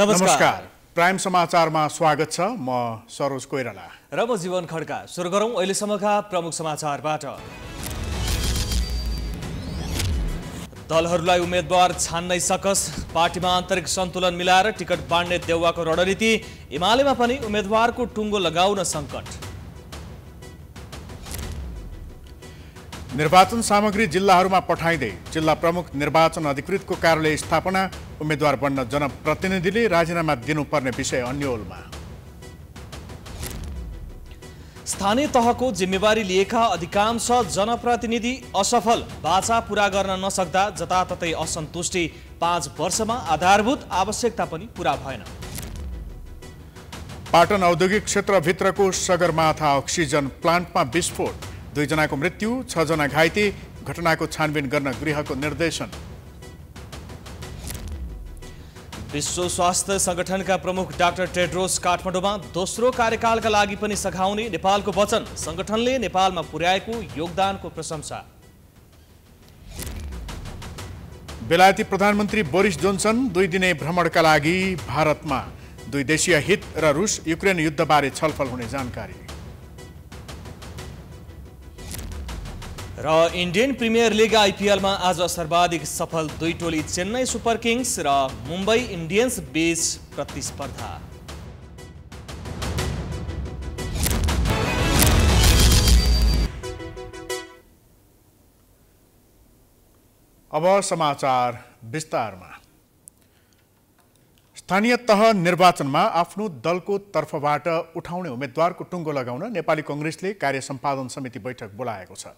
नमस्कार, प्राइम समाचारमा स्वागत छ म सरोज कोइराला र म जीवन खड्का सुरु गरौँ अहिलेसम्मका प्रमुख समाचारबाट दलहरूलाई उम्मेद्वार छान्नै सकस पार्टीमा आन्तरिक सन्तुलन मिलाएर टिकट बाँड्ने देउवाको रणनीति एमालेमा पनि उम्मेद्वारको टुङ्गो लगाउन सङ्कट निर्वाचन सामग्री जिल्लाहरूमा पठाइँदै जिल्ला प्रमुख निर्वाचन अधिकृतको कार्यालय स्थापना उम्मेद्वार बन्न जनप्रतिनिधिले राजीनामा दिनुपर्ने विषय अन्यलमा स्थानीय तहको जिम्मेवारी लिएका अधिकांश जनप्रतिनिधि असफल बाचा पुरा गर्न नसक्दा जताततै असन्तुष्टि पाँच वर्षमा आधारभूत आवश्यकता पनि पुरा भएन पाटन औद्योगिक क्षेत्रभित्रको सगरमाथा अक्सिजन प्लान्टमा विस्फोट दुईजनाको मृत्यु छजना घाइते घटनाको छानबिन गर्न गृहको निर्देशन विश्व स्वास्थ्य संगठनका प्रमुख डाक्टर टेड्रोस काठमाडौँमा दोस्रो कार्यकालका लागि पनि सघाउने नेपालको वचन संगठनले नेपालमा पुर्याएको योगदानको प्रशंसा बेलायती प्रधानमन्त्री बोरिस जोन्सन दुई दिने भ्रमणका लागि भारतमा दुई देशीय हित र रुस युक्रेन युद्धबारे छलफल हुने जानकारी र इन्डियन प्रिमियर लिग आइपिएलमा आज सर्वाधिक सफल दुई टोली चेन्नई सुपर किङ्स र मुम्बई इन्डियन्स बीच प्रतिस्पर्धा अब समाचार विस्तारमा स्थानीय तह निर्वाचनमा आफ्नो दलको तर्फबाट उठाउने उम्मेद्वारको टुङ्गो लगाउन नेपाली कङ्ग्रेसले कार्य सम्पादन समिति बैठक बोलाएको छ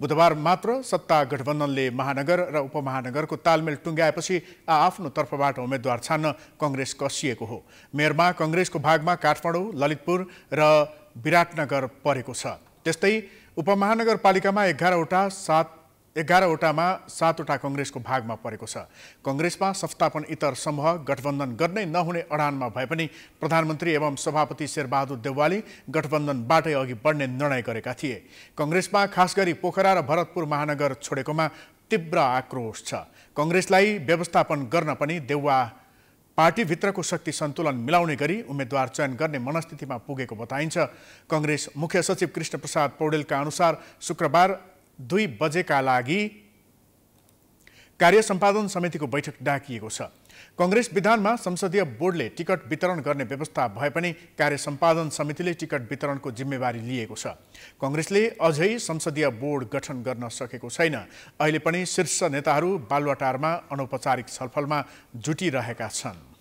बुधबार मात्र सत्ता गठबन्धनले महानगर र उपमहानगरको तालमेल टुङ्गाएपछि आआफ्नो तर्फबाट उम्मेद्वार छान्न कङ्ग्रेस कसिएको हो मेयरमा कङ्ग्रेसको भागमा काठमाडौँ ललितपुर र विराटनगर परेको छ त्यस्तै उपमहानगरपालिकामा एघारवटा सात एघारवटामा सातवटा कङ्ग्रेसको भागमा परेको छ कङ्ग्रेसमा संस्थापन इतर समूह गठबन्धन गर्नै नहुने अडानमा भए पनि प्रधानमन्त्री एवं सभापति शेरबहादुर देवाली गठबन्धनबाटै अघि बढ्ने निर्णय गरेका थिए कङ्ग्रेसमा खास पोखरा र भरतपुर महानगर छोडेकोमा तीव्र आक्रोश छ कङ्ग्रेसलाई व्यवस्थापन गर्न पनि देउवा पार्टीभित्रको शक्ति सन्तुलन मिलाउने गरी उम्मेद्वार चयन गर्ने मनस्थितिमा पुगेको बताइन्छ कङ्ग्रेस मुख्य सचिव कृष्णप्रसाद पौडेलका अनुसार शुक्रबार दुई बजेका लागि कार्य सम्पादन समितिको बैठक डाकिएको छ कङ्ग्रेस विधानमा संसदीय बोर्डले टिकट वितरण गर्ने व्यवस्था भए पनि कार्य सम्पादन समितिले टिकट वितरणको जिम्मेवारी लिएको छ कङ्ग्रेसले अझै संसदीय बोर्ड गठन गर्न सकेको छैन अहिले पनि शीर्ष नेताहरू बालुवाटारमा अनौपचारिक छलफलमा जुटिरहेका छन्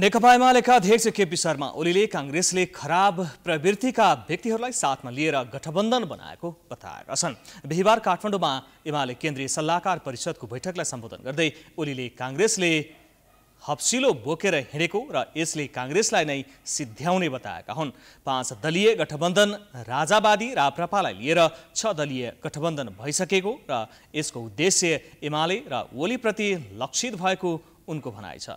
नेकपा एमालेका अध्यक्ष केपी शर्मा ओलीले काङ्ग्रेसले खराब प्रवृत्तिका व्यक्तिहरूलाई साथमा लिएर गठबन्धन बनाएको बताएका छन् बिहिबार काठमाडौँमा एमाले केन्द्रीय सल्लाहकार परिषदको बैठकलाई सम्बोधन गर्दै ओलीले काङ्ग्रेसले हप्सिलो बोकेर हिँडेको र यसले काङ्ग्रेसलाई नै सिद्ध्याउने बताएका हुन् पाँच दलीय गठबन्धन राजावादी राप्रपालाई लिएर छ दलीय गठबन्धन भइसकेको र यसको उद्देश्य एमाले र ओलीप्रति लक्षित भएको उनको भनाइ छ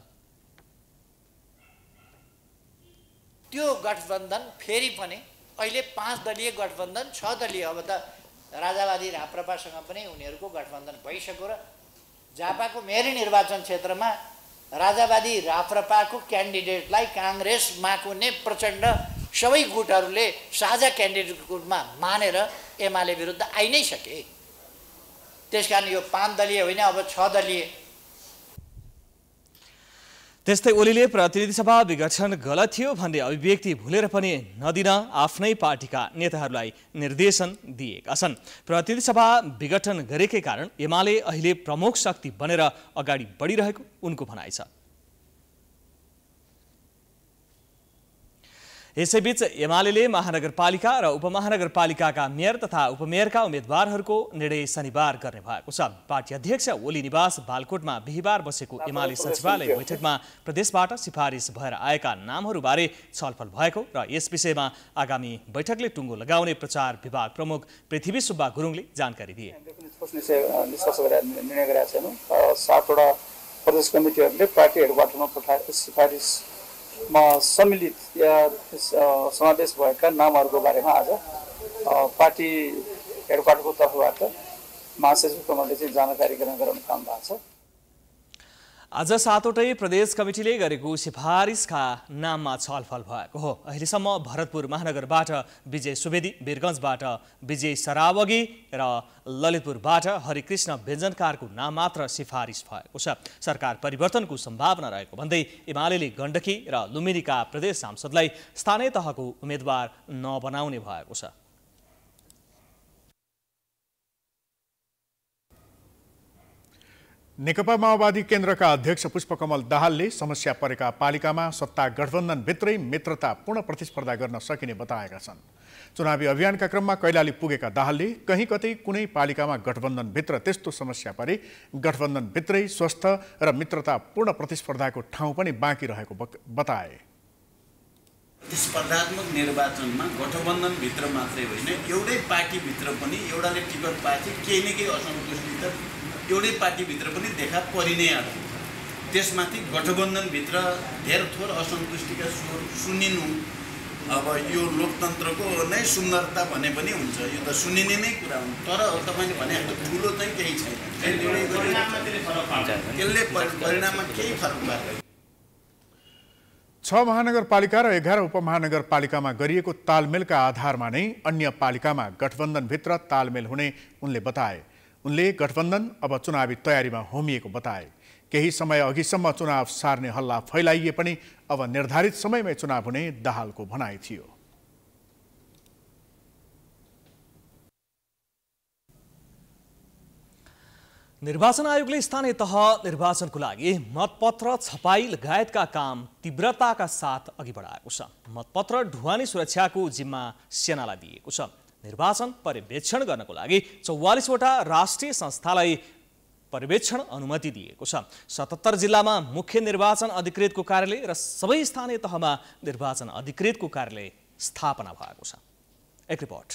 त्यो गठबन्धन फेरि पनि अहिले पाँच दलीय गठबन्धन छ दलीय अब त राजावादी राप्रपासँग पनि उनीहरूको गठबन्धन भइसक्यो र झापाको मेरै निर्वाचन क्षेत्रमा राजावादी राप्रपाको क्यान्डिडेटलाई माको ने प्रचण्ड सबै गुटहरूले साझा क्यान्डिडेटको रूपमा मानेर एमाले विरुद्ध आइ नै सके त्यस कारण यो पाँच दलीय होइन अब छ दलीय त्यस्तै ओलीले प्रतिनिधि सभा विघटन गलत थियो भन्दै अभिव्यक्ति भुलेर पनि नदिन आफ्नै पार्टीका नेताहरूलाई निर्देशन दिएका छन् प्रतिनिधि सभा विघटन गरेकै कारण एमाले अहिले प्रमुख शक्ति बनेर अगाडि बढिरहेको उनको भनाइ छ यसैबीच एमाले महानगरपालिका र उपमहानगरपालिकाका मेयर तथा उपमेयरका उम्मेद्वारहरूको निर्णय शनिबार गर्ने भएको छ पार्टी अध्यक्ष ओली निवास बालकोटमा बिहिबार बसेको एमाले सचिवालय बैठकमा प्रदेशबाट सिफारिस भएर आएका नामहरूबारे छलफल भएको र यस विषयमा आगामी बैठकले टुङ्गो लगाउने प्रचार विभाग प्रमुख पृथ्वी सुब्बा गुरुङले जानकारी दिए सातवटा प्रदेश कमिटीहरूले पार्टी हेडक्वार्टरमा पठाएको सिफारिस सम्मिलित या समावेश भएका नामहरूको बारेमा आज पार्टी हेडक्वार्टरको तर्फबाट महासचिव कमलले चाहिँ जानकारी गराउने काम भएको छ आज सातवटै प्रदेश कमिटीले गरेको सिफारिसका नाममा छलफल भएको हो अहिलेसम्म भरतपुर महानगरबाट विजय सुवेदी वीरगञ्जबाट विजय सरावगी र ललितपुरबाट हरिकृष्ण व्यञ्जनकारको नाम मात्र सिफारिस भएको छ सरकार परिवर्तनको सम्भावना रहेको भन्दै एमाले गण्डकी र लुम्बिनीका प्रदेश सांसदलाई स्थानीय तहको उम्मेद्वार नबनाउने भएको छ नेकपा माओवादी केन्द्रका अध्यक्ष पुष्पकमल दाहालले समस्या परेका पालिकामा सत्ता गठबन्धनभित्रै मित्रतापूर्ण प्रतिस्पर्धा गर्न सकिने बताएका छन् चुनावी अभियानका क्रममा कैलाली पुगेका दाहालले कहीँ कतै कुनै पालिकामा गठबन्धनभित्र त्यस्तो समस्या परे गठबन्धनभित्रै स्वस्थ र मित्रतापूर्ण प्रतिस्पर्धाको ठाउँ पनि बाँकी रहेको बताए स्पर्धात्मक निर्वाचनमा गठबन्धनभित्र मात्रै होइन एउटै पार्टीभित्र पनि एउटाले टिकट पाएपछि केही न केही असन्तुष्टि त एउटै पार्टीभित्र पनि देखा परि नै आएको त्यसमाथि गठबन्धनभित्र धेर थोर असन्तुष्टिका स्वर सुनिनु अब यो लोकतन्त्रको नै सुन्दरता भने पनि हुन्छ यो त सुनिने नै कुरा हो तर तपाईँले भने ठुलो चाहिँ केही छैन त्यसले परिणाममा केही फरक पार्दैन छ महानगरपालिका र एघार उपमहानगरपालिकामा गरिएको तालमेलका आधारमा नै अन्य पालिकामा गठबन्धनभित्र तालमेल हुने उनले बताए उनले गठबन्धन अब चुनावी तयारीमा होमिएको बताए केही समय अघिसम्म चुनाव सार्ने हल्ला फैलाइए पनि अब निर्धारित समयमै चुनाव हुने दाहालको भनाइ थियो निर्वाचन आयोगले स्थानीय तह निर्वाचनको लागि मतपत्र छपाई लगायतका काम तीव्रताका साथ अघि बढाएको छ मतपत्र ढुवानी सुरक्षाको जिम्मा सेनालाई दिएको छ निर्वाचन पर्यवेक्षण गर्नको लागि चौवालिसवटा राष्ट्रिय संस्थालाई पर्यवेक्षण अनुमति दिएको छ सतहत्तर जिल्लामा मुख्य निर्वाचन अधिकृतको कार्यालय र सबै स्थानीय तहमा निर्वाचन अधिकृतको कार्यालय स्थापना भएको छ एक रिपोर्ट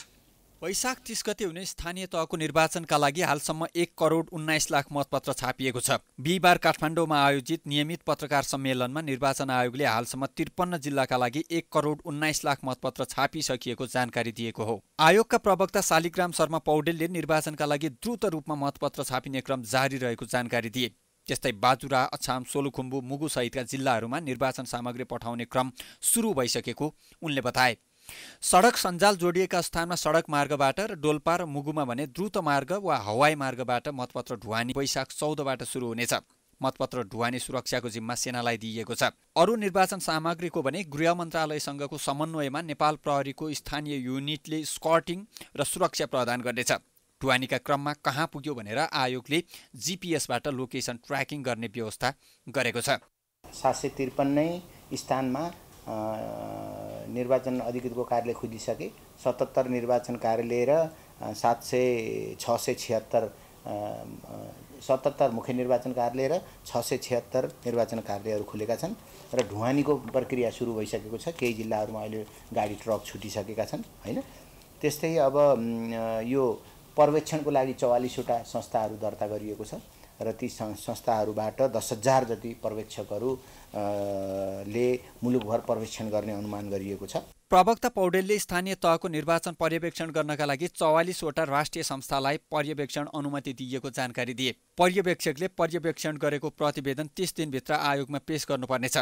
वैशाख तिस गते हुने स्थानीय तहको निर्वाचनका लागि हालसम्म एक करोड उन्नाइस लाख मतपत्र छापिएको छ बिहिबार काठमाडौँमा आयोजित नियमित पत्रकार सम्मेलनमा निर्वाचन आयोगले हालसम्म त्रिपन्न जिल्लाका लागि एक करोड उन्नाइस लाख मतपत्र छापिसकिएको जानकारी दिएको हो आयोगका प्रवक्ता शालिग्राम शर्मा पौडेलले निर्वाचनका लागि द्रुत रूपमा मतपत्र छापिने क्रम जारी रहेको जानकारी दिए त्यस्तै बाजुरा अछाम सोलुखुम्बु मुगुसहितका जिल्लाहरूमा निर्वाचन सामग्री पठाउने क्रम सुरु भइसकेको उनले बताए सडक सञ्जाल जोडिएका स्थानमा सडक मार्गबाट र डोल्पा र मुगुमा भने द्रुत मार्ग वा हवाई मार्गबाट मतपत्र ढुवानी वैशाख चौधबाट सुरु हुनेछ मतपत्र ढुवानी सुरक्षाको जिम्मा सेनालाई दिइएको छ अरू निर्वाचन सामग्रीको भने गृह मन्त्रालयसँगको समन्वयमा नेपाल प्रहरीको स्थानीय युनिटले स्कटिङ र सुरक्षा प्रदान गर्नेछ ढुवानीका क्रममा कहाँ पुग्यो भनेर आयोगले जिपिएसबाट लोकेसन ट्र्याकिङ गर्ने व्यवस्था गरेको छ सात सय स्थानमा निर्वाचन अधिकृतको कार्यालय खोजिसके सतहत्तर निर्वाचन कार्यालय र सात सय छ सय छिहत्तर सतहत्तर मुख्य निर्वाचन कार्यालय र छ सय छिहत्तर निर्वाचन कार्यालयहरू खुलेका छन् र ढुवानीको प्रक्रिया सुरु भइसकेको छ केही जिल्लाहरूमा अहिले गाडी ट्रक छुटिसकेका छन् होइन त्यस्तै अब यो पर्यवेक्षणको लागि चौवालिसवटा संस्थाहरू दर्ता गरिएको छ र ती संस्थाहरूबाट दस हजार जति पर्यवेक्षकहरू ले मुलुकभर पर्यवेक्षण गर्ने अनुमान गरिएको छ प्रवक्ता पौडेलले स्थानीय तहको निर्वाचन पर्यवेक्षण गर्नका लागि चौवालिसवटा राष्ट्रिय संस्थालाई पर्यवेक्षण अनुमति दिइएको जानकारी दिए पर्यवेक्षकले पर्यवेक्षण गरेको प्रतिवेदन तिस दिनभित्र आयोगमा पेश गर्नुपर्नेछ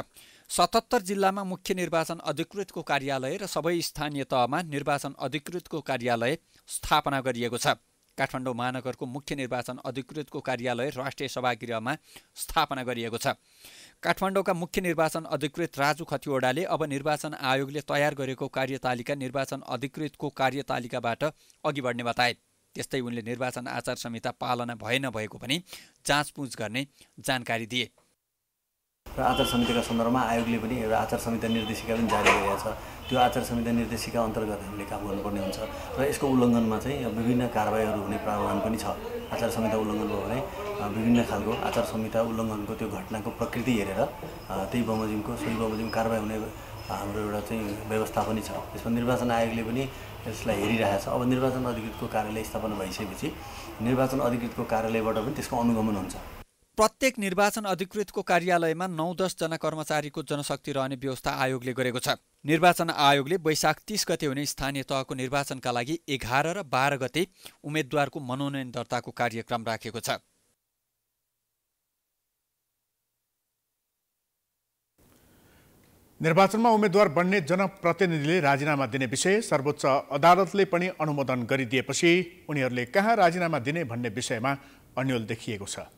सतहत्तर जिल्लामा मुख्य निर्वाचन अधिकृतको कार्यालय र सबै स्थानीय तहमा निर्वाचन अधिकृतको कार्यालय स्थापना गरिएको छ काठमाडौँ महानगरको मुख्य निर्वाचन अधिकृतको कार्यालय राष्ट्रिय सभागृहमा स्थापना गरिएको छ काठमाडौँका मुख्य निर्वाचन अधिकृत राजु खतिवडाले अब निर्वाचन आयोगले तयार गरेको कार्यतालिका निर्वाचन अधिकृतको कार्यतालिकाबाट अघि बढ्ने बताए त्यस्तै उनले निर्वाचन आचार संहिता पालना भएन भएको पनि जाँचबुझ गर्ने जानकारी दिए र आचार संहिताका सन्दर्भमा आयोगले पनि एउटा आचार संहिता निर्देशिका पनि जारी गरेको छ त्यो आचार संहिता निर्देशिका अन्तर्गत हामीले काम गर्नुपर्ने हुन्छ र यसको उल्लङ्घनमा चाहिँ विभिन्न कारवाहीहरू हुने प्रावधान पनि छ आचार संहिता उल्लङ्घन भयो भने विभिन्न खालको आचार संहिता उल्लङ्घनको त्यो घटनाको प्रकृति हेरेर त्यही बमोजिमको सोही बमोजिम कारवाही हुने हाम्रो एउटा चाहिँ व्यवस्था पनि छ त्यसमा निर्वाचन आयोगले पनि यसलाई हेरिरहेको छ अब निर्वाचन अधिकृतको कार्यालय स्थापना भइसकेपछि निर्वाचन अधिकृतको कार्यालयबाट पनि त्यसको अनुगमन हुन्छ प्रत्येक निर्वाचन अधिकृतको कार्यालयमा नौ दसजना कर्मचारीको जनशक्ति रहने व्यवस्था आयोगले गरेको छ निर्वाचन आयोगले वैशाख तिस गते हुने स्थानीय तहको निर्वाचनका लागि एघार र बाह्र गते उम्मेद्वारको मनोनयन दर्ताको कार्यक्रम राखेको छ निर्वाचनमा उम्मेद्वार बन्ने जनप्रतिनिधिले राजीनामा दिने विषय सर्वोच्च अदालतले पनि अनुमोदन गरिदिएपछि उनीहरूले कहाँ राजीनामा दिने भन्ने विषयमा अन्यल देखिएको छ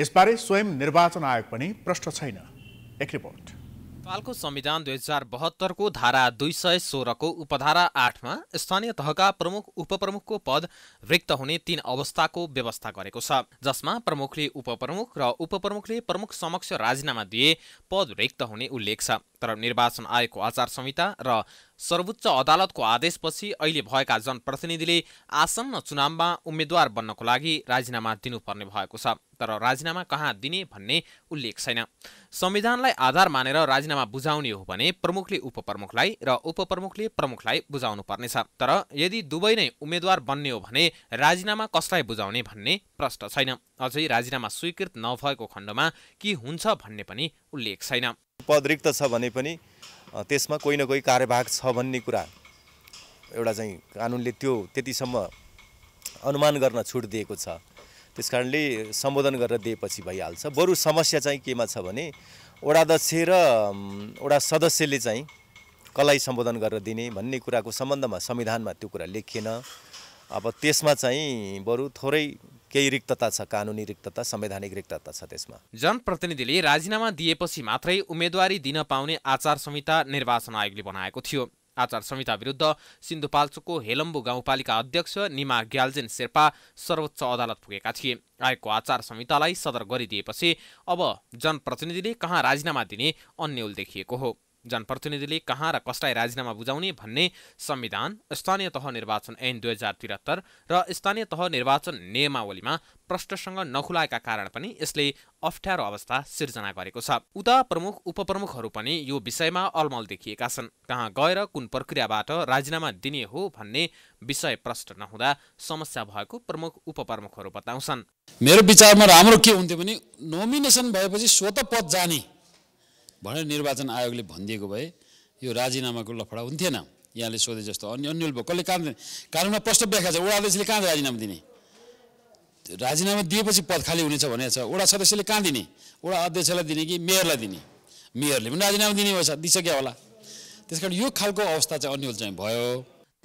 यसबारे स्वयं निर्वाचन आयोग पनि प्रश्न छैन एक रिपोर्ट नेपालको संविधान दुई हजार बहत्तरको धारा दुई सय सोह्रको उपधारा आठमा स्थानीय तहका प्रमुख उपप्रमुखको पद रिक्त हुने तीन अवस्थाको व्यवस्था गरेको छ जसमा प्रमुखले उपप्रमुख र उपप्रमुखले प्रमुख समक्ष राजीनामा दिए पद रिक्त हुने उल्लेख छ तर निर्वाचन आयोगको आचार संहिता र सर्वोच्च अदालतको आदेशपछि अहिले भएका जनप्रतिनिधिले आसन्न चुनावमा उम्मेद्वार बन्नको लागि राजीनामा दिनुपर्ने भएको छ तर राजीनामा कहाँ दिने भन्ने उल्लेख छैन संविधानलाई आधार मानेर राजीनामा बुझाउने हो भने प्रमुखले उपप्रमुखलाई र उपप्रमुखले प्रमुखलाई बुझाउनु पर्नेछ तर यदि दुवै नै उम्मेद्वार बन्ने हो भने राजीनामा कसलाई बुझाउने भन्ने प्रश्न छैन अझै राजीनामा स्वीकृत नभएको खण्डमा के हुन्छ भन्ने पनि उल्लेख छैन पद रिक्त छ भने पनि त्यसमा कोही न कोही कार्यभाग छ भन्ने कुरा एउटा चाहिँ कानुनले त्यो त्यतिसम्म अनुमान गर्न छुट दिएको छ त्यस कारणले सम्बोधन गरेर दिएपछि भइहाल्छ बरु समस्या चाहिँ केमा छ भने वडाध्यक्ष र वडा सदस्यले चाहिँ कसलाई सम्बोधन गरेर दिने भन्ने कुराको सम्बन्धमा संविधानमा त्यो कुरा लेखिएन अब त्यसमा चाहिँ बरु थोरै केही रिक्तता छ कानुनी रिक्तता संवैधानिक रिक्तता छ त्यसमा जनप्रतिनिधिले राजीनामा दिएपछि मात्रै उम्मेदवारी दिन पाउने आचार संहिता निर्वाचन आयोगले बनाएको थियो आचार संहिता विरुद्ध सिन्धुपाल्चोकको हेलम्बु गाउँपालिका अध्यक्ष निमा ग्याल्जेन शेर्पा सर्वोच्च अदालत पुगेका थिए आएको आचार संहितालाई सदर गरिदिएपछि अब जनप्रतिनिधिले कहाँ राजीनामा दिने अन्यल देखिएको हो जनप्रतिनिधिले कहाँ र कसलाई राजीनामा बुझाउने भन्ने संविधान स्थानीय तह निर्वाचन ऐन दुई हजार त्रिहत्तर र स्थानीय तह निर्वाचन नियमावलीमा प्रष्टसँग नखुलाएका कारण पनि यसले अप्ठ्यारो अवस्था सिर्जना गरेको छ उता प्रमुख उपप्रमुखहरू पनि यो विषयमा अलमल देखिएका छन् कहाँ गएर कुन प्रक्रियाबाट राजीनामा दिने हो भन्ने विषय प्रष्ट नहुँदा समस्या भएको प्रमुख उपप्रमुखहरू बताउँछन् मेरो विचारमा राम्रो के हुन्थ्यो भने नोमिनेसन भएपछि स्वत पद जाने भनेर निर्वाचन आयोगले भनिदिएको भए यो राजीनामाको लफडा हुन्थेन यहाँले सोधे जस्तो अन्य अन्यल भयो कसले काम कानुनमा प्रष्ट व्याख्या छ वडा अध्यक्षले कहाँ राजीनामा दिने राजीनामा दिएपछि पद खाली हुनेछ भनेको छ वडा सदस्यले कहाँ दिने वडा अध्यक्षलाई दिने कि मेयरलाई दिने मेयरले पनि राजीनामा दिने भएछ दिइसक्यो होला त्यस कारण यो खालको अवस्था चाहिँ अन्यल चाहिँ भयो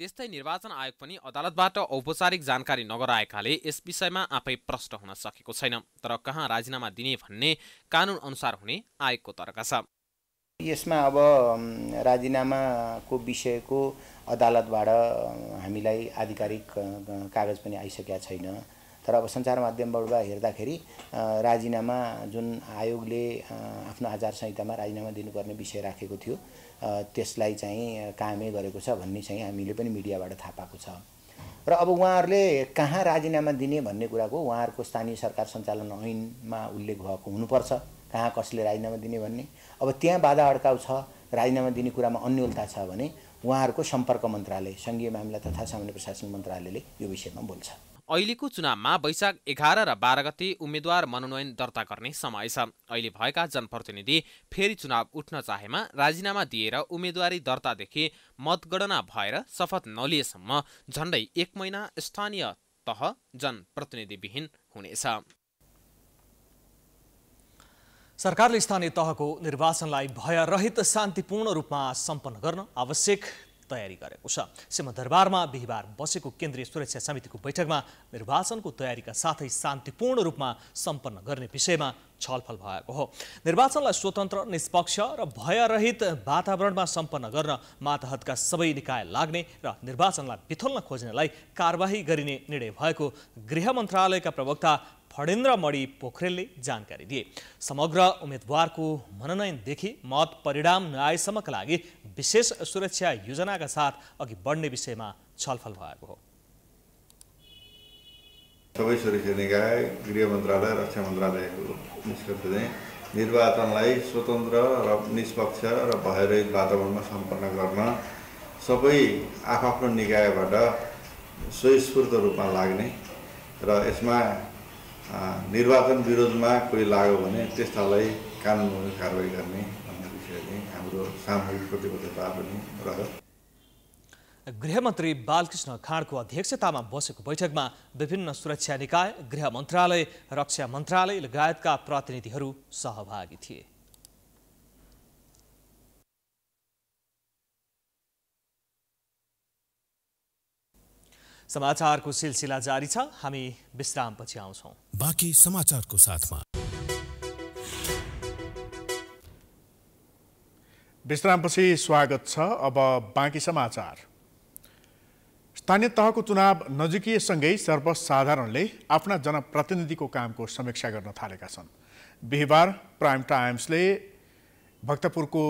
त्यस्तै निर्वाचन आयोग पनि अदालतबाट औपचारिक जानकारी नगराएकाले यस विषयमा आफै प्रष्ट हुन सकेको छैन तर कहाँ राजीनामा दिने भन्ने कानुन अनुसार हुने आयोगको तर्क छ यसमा अब राजीनामाको विषयको अदालतबाट हामीलाई आधिकारिक कागज पनि आइसकेका छैन तर अब सञ्चार माध्यमबाट हेर्दाखेरि राजीनामा जुन आयोगले आफ्नो आचार संहितामा राजीनामा दिनुपर्ने विषय राखेको थियो त्यसलाई चाहिँ कामै गरेको छ भन्ने चाहिँ हामीले पनि मिडियाबाट थाहा पाएको छ र अब उहाँहरूले कहाँ राजीनामा दिने भन्ने कुराको उहाँहरूको स्थानीय सरकार सञ्चालन ऐनमा उल्लेख भएको हुनुपर्छ कहाँ कसले राजीनामा दिने भन्ने अब त्यहाँ बाधा अड्काउ छ राजीनामा दिने कुरामा अन्यलता छ भने उहाँहरूको सम्पर्क मन्त्रालय सङ्घीय मामिला तथा सामान्य प्रशासन मन्त्रालयले यो विषयमा बोल्छ अहिलेको चुनावमा वैशाख एघार र बाह्र गते उम्मेद्वार मनोनयन दर्ता गर्ने समय छ अहिले भएका जनप्रतिनिधि फेरि चुनाव उठ्न चाहेमा राजीनामा दिएर उम्मेद्वारी दर्तादेखि मतगणना भएर शपथ नलिएसम्म झण्डै एक महिना स्थानीय तह जनप्रतिनिधिविहीन हुनेछ सरकारले स्थानीय तहको निर्वाचनलाई भयरहित शान्तिपूर्ण रूपमा सम्पन्न गर्न आवश्यक तयारी गरेको छ सिंहदरबारमा बिहिबार बसेको केन्द्रीय सुरक्षा समितिको बैठकमा निर्वाचनको तयारीका साथै शान्तिपूर्ण रूपमा सम्पन्न गर्ने विषयमा छलफल भएको हो निर्वाचनलाई स्वतन्त्र निष्पक्ष र भयरहित वातावरणमा सम्पन्न गर्न मातहतका सबै निकाय लाग्ने र निर्वाचनलाई बिथोल्न खोज्नेलाई कारवाही गरिने निर्णय भएको गृह मन्त्रालयका प्रवक्ता फडेन्द्र मणि पोखरेलले जानकारी दिए समग्र उम्मेद्वारको मनोनयनदेखि मत परिणाम नआएसम्मका लागि विशेष सुरक्षा योजनाका साथ अघि बढ्ने विषयमा छलफल भएको हो सबै सुरक्षा निकाय गृह मन्त्रालय रक्षा मन्त्रालयको निष्कर्ष चाहिँ निर्वाचनलाई स्वतन्त्र र निष्पक्ष र भयरहित वातावरणमा सम्पन्न गर्न सबै आफआफ्नो निकायबाट स्वस्फूर्त रूपमा लाग्ने र यसमा निर्वाचन विरोधमा कोही लाग्यो भने त्यस्तालाई कानुन कारवाही गर्ने भन्ने विषयले हाम्रो सामूहिक प्रतिबद्धता पनि रह्यो गृहमन्त्री बालकृष्ण खाँडको अध्यक्षतामा बसेको बैठकमा विभिन्न सुरक्षा निकाय गृह मन्त्रालय रक्षा मन्त्रालय लगायतका प्रतिनिधिहरू सहभागी थिए समाचारको सिलसिला जारी छ हामी विश्रामपछि आउँछौँ बाँकी समाचारको साथमा विश्रामपछि स्वागत छ अब बाँकी समाचार स्थानीय तहको चुनाव नजिकिएसँगै सर्वसाधारणले आफ्ना जनप्रतिनिधिको कामको समीक्षा गर्न थालेका छन् बिहिबार प्राइम टाइम्सले भक्तपुरको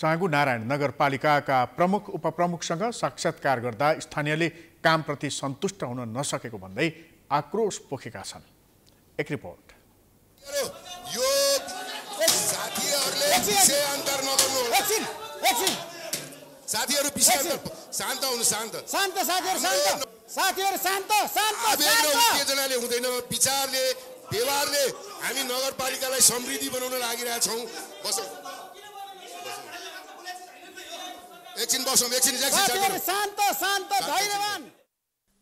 चाँगु नारायण नगरपालिकाका प्रमुख उपप्रमुखसँग साक्षात्कार गर्दा स्थानीयले कामप्रति सन्तुष्ट हुन नसकेको भन्दै आक्रोश पोखेका छन् एक रिपोर्ट यो साथीहरू हुँदैन विचारले व्यवहारले हामी नगरपालिकालाई समृद्धि बनाउन लागिरहेछौँ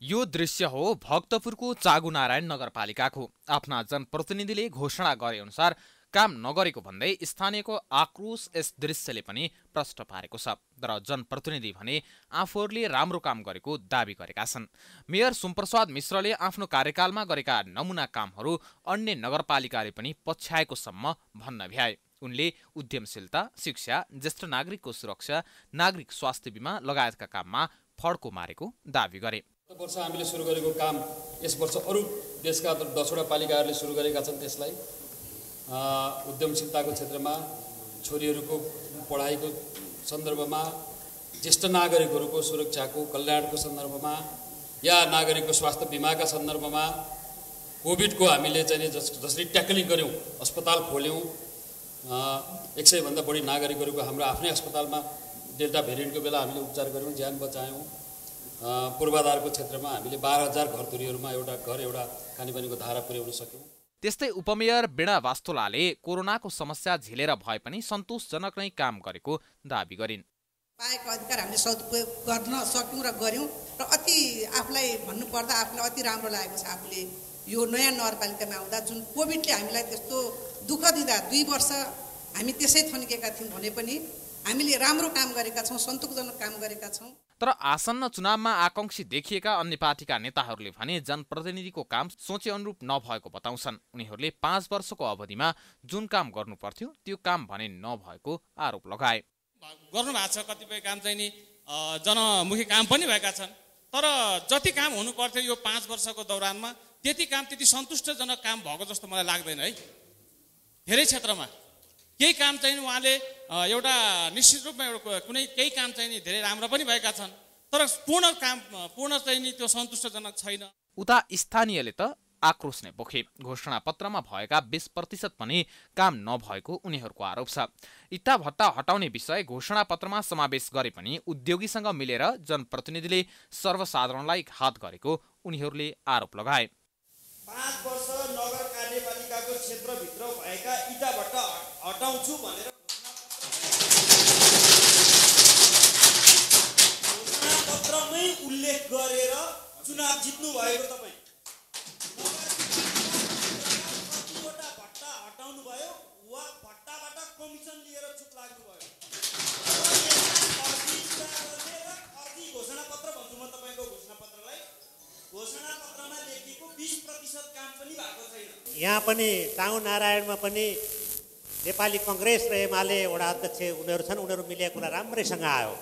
यो दृश्य हो भक्तपुरको चागुनारायण नगरपालिकाको आफ्ना जनप्रतिनिधिले घोषणा गरे अनुसार काम नगरेको भन्दै स्थानीयको आक्रोश यस दृश्यले पनि प्रष्ट पारेको छ तर जनप्रतिनिधि भने आफूहरूले राम्रो काम गरेको दावी गरेका छन् मेयर सुमप्रसाद मिश्रले आफ्नो कार्यकालमा गरेका नमुना कामहरू अन्य नगरपालिकाले पनि पछ्याएकोसम्म भन्न भ्याए उनले उद्यमशीलता शिक्षा ज्येष्ठ नागरिकको सुरक्षा नागरिक स्वास्थ्य बिमा लगायतका काममा फड्को मारेको दावी गरे वर्ष हामीले सुरु गरेको काम यस वर्ष अरू देशका दसवटा पालिकाहरूले सुरु गरेका छन् त्यसलाई उद्यमशीलताको क्षेत्रमा छोरीहरूको पढाइको सन्दर्भमा ज्येष्ठ नागरिकहरूको सुरक्षाको कल्याणको सन्दर्भमा या नागरिकको स्वास्थ्य बिमाका सन्दर्भमा कोभिडको हामीले चाहिँ जसरी ट्याकलिङ गऱ्यौँ अस्पताल खोल्यौँ एक सयभन्दा बढी नागरिकहरूको हाम्रो आफ्नै अस्पतालमा डेल्टा भेरिएन्टको बेला हामीले उपचार गऱ्यौँ ज्यान बचायौँ पूर्वाधारको क्षेत्रमा हामीले बाह्र हजार घरधुरीहरूमा एउटा घर एउटा खानेपानीको धारा पुर्याउन सक्यौँ त्यस्तै उपमेयर बिणा वास्तोलाले कोरोनाको समस्या झेलेर भए पनि सन्तोषजनक नै काम गरेको दावी गरिन् पाएको अधिकार हामीले सदुपयोग गर्न सक्यौँ र गऱ्यौँ र अति आफूलाई भन्नुपर्दा आफूलाई अति राम्रो लागेको छ आफूले यो नयाँ नगरपालिकामा आउँदा जुन कोभिडले हामीलाई त्यस्तो दुःख दिँदा दुई वर्ष हामी त्यसै थन्किएका थियौँ भने पनि हामीले राम्रो काम गरेका छौँ सन्तोषजनक काम गरेका छौँ तर आसन्न चुनावमा आकाङ्क्षी देखिएका अन्य पार्टीका नेताहरूले भने जनप्रतिनिधिको काम सोचे अनुरूप नभएको बताउँछन् उनीहरूले पाँच वर्षको अवधिमा जुन काम गर्नु पर्थ्यो त्यो काम भने नभएको आरोप लगाए गर्नु भएको छ कतिपय काम चाहिँ नि जनमुखी काम पनि भएका छन् तर जति काम हुनुपर्थ्यो यो पाँच वर्षको दौरानमा त्यति काम त्यति सन्तुष्टजनक काम भएको जस्तो मलाई लाग्दैन है धेरै क्षेत्रमा केही काम चाहिँ उहाँले एउटा निश्चित रूपमा एउटा कुनै केही काम चाहिँ नि धेरै राम्रो पनि भएका छन् तर पूर्ण काम पूर्ण चाहिँ नि त्यो सन्तुष्टजनक छैन उता स्थानीयले त आक्रोश नै पोखे घोषणा पत्रमा भएका बिस प्रतिशत पनि काम नभएको उनीहरूको आरोप छ इट्टा भत्ता हटाउने विषय घोषणापत्रमा समावेश गरे पनि उद्योगीसँग मिलेर जनप्रतिनिधिले सर्वसाधारणलाई घात गरेको उनीहरूले आरोप लगाए पाँच वर्ष नगर कार्यपालिकाको क्षेत्रभित्र भएका इटाबाट हटाउँछु भनेर घोषणापत्रमै उल्लेख गरेर चुनाव जित्नु भएको तपाईँ यहाँ पनि टाउ नारायणमा पनि नेपाली कङ्ग्रेस र एमाले वडा अध्यक्ष उनीहरू छन् उनीहरू मिलेको कुरा राम्रैसँग आयो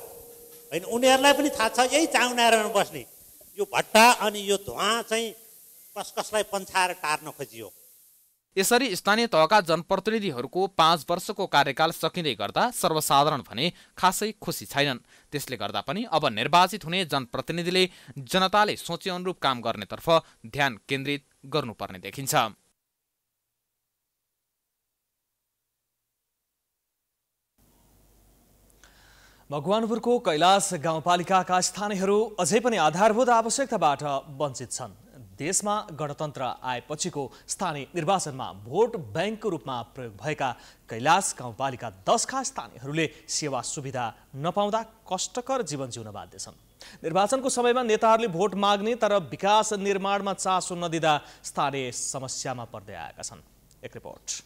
होइन उनीहरूलाई पनि थाहा छ यही चाउ नारायणमा बस्ने यो भट्टा अनि यो धुवा चाहिँ कस कसलाई पन्छाएर टार्न खोजियो यसरी स्थानीय तहका जनप्रतिनिधिहरूको पाँच वर्षको कार्यकाल सकिँदै गर्दा सर्वसाधारण भने खासै खुसी छैनन् त्यसले गर्दा पनि अब निर्वाचित हुने जनप्रतिनिधिले जनताले सोचे अनुरूप काम गर्नेतर्फ ध्यान केन्द्रित गर्नुपर्ने देखिन्छ भगवानपुरको कैलाश गाउँपालिकाका स्थानीयहरू अझै पनि आधारभूत आवश्यकताबाट वञ्चित छन् देशमा गणतन्त्र आएपछिको स्थानीय निर्वाचनमा भोट ब्याङ्कको रूपमा प्रयोग भएका कैलाश गाउँपालिका दसका स्थानीयहरूले सेवा सुविधा नपाउँदा कष्टकर जीवन जिउन बाध्य छन् निर्वाचनको समयमा नेताहरूले भोट माग्ने तर विकास निर्माणमा चासो नदिँदा स्थानीय समस्यामा पर्दै आएका छन् एक रिपोर्ट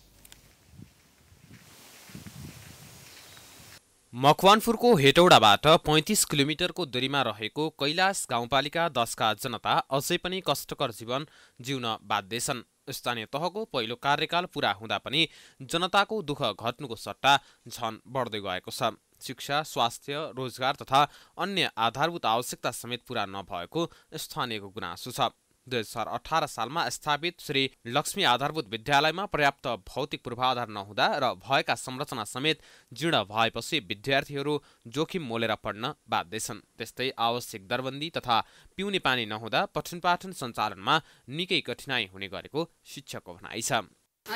मकवानपुरको हेटौडाबाट पैँतिस किलोमिटरको दूरीमा रहेको कैलाश गाउँपालिका दशका जनता अझै पनि कष्टकर जीवन जिउन बाध्य छन् स्थानीय तहको पहिलो कार्यकाल पूरा हुँदा पनि जनताको दुःख घट्नुको सट्टा झन बढ्दै गएको छ शिक्षा स्वास्थ्य रोजगार तथा अन्य आधारभूत आवश्यकता समेत पूरा नभएको स्थानीयको गुनासो छ दुई हजार अठार सालमा स्थापित श्री लक्ष्मी आधारभूत विद्यालयमा पर्याप्त भौतिक पूर्वाधार नहुँदा र भएका संरचना समेत जीर्ण भएपछि विद्यार्थीहरू जोखिम मोलेर पढ्न बाध्य छन् त्यस्तै आवश्यक दरबन्दी तथा पिउने पानी नहुँदा पठन पाठन सञ्चालनमा निकै कठिनाई हुने गरेको शिक्षकको भनाइ छ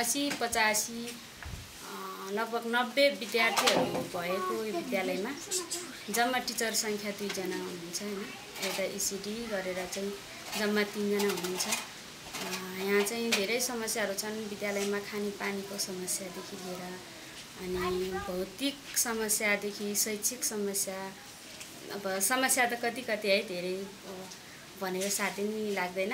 असी पचासी लगभग नब्बे विद्यार्थीहरू भएको विद्यालयमा जम्मा टिचर सङ्ख्या दुईजना हुनुहुन्छ होइन एउटा इसिडी गरेर चाहिँ जम्मा तिनजना हुनुहुन्छ यहाँ चाहिँ धेरै समस्याहरू छन् विद्यालयमा खानेपानीको समस्यादेखि लिएर अनि भौतिक समस्यादेखि शैक्षिक समस्या अब समस्या त कति कति है धेरै भनेर साथी नै लाग्दैन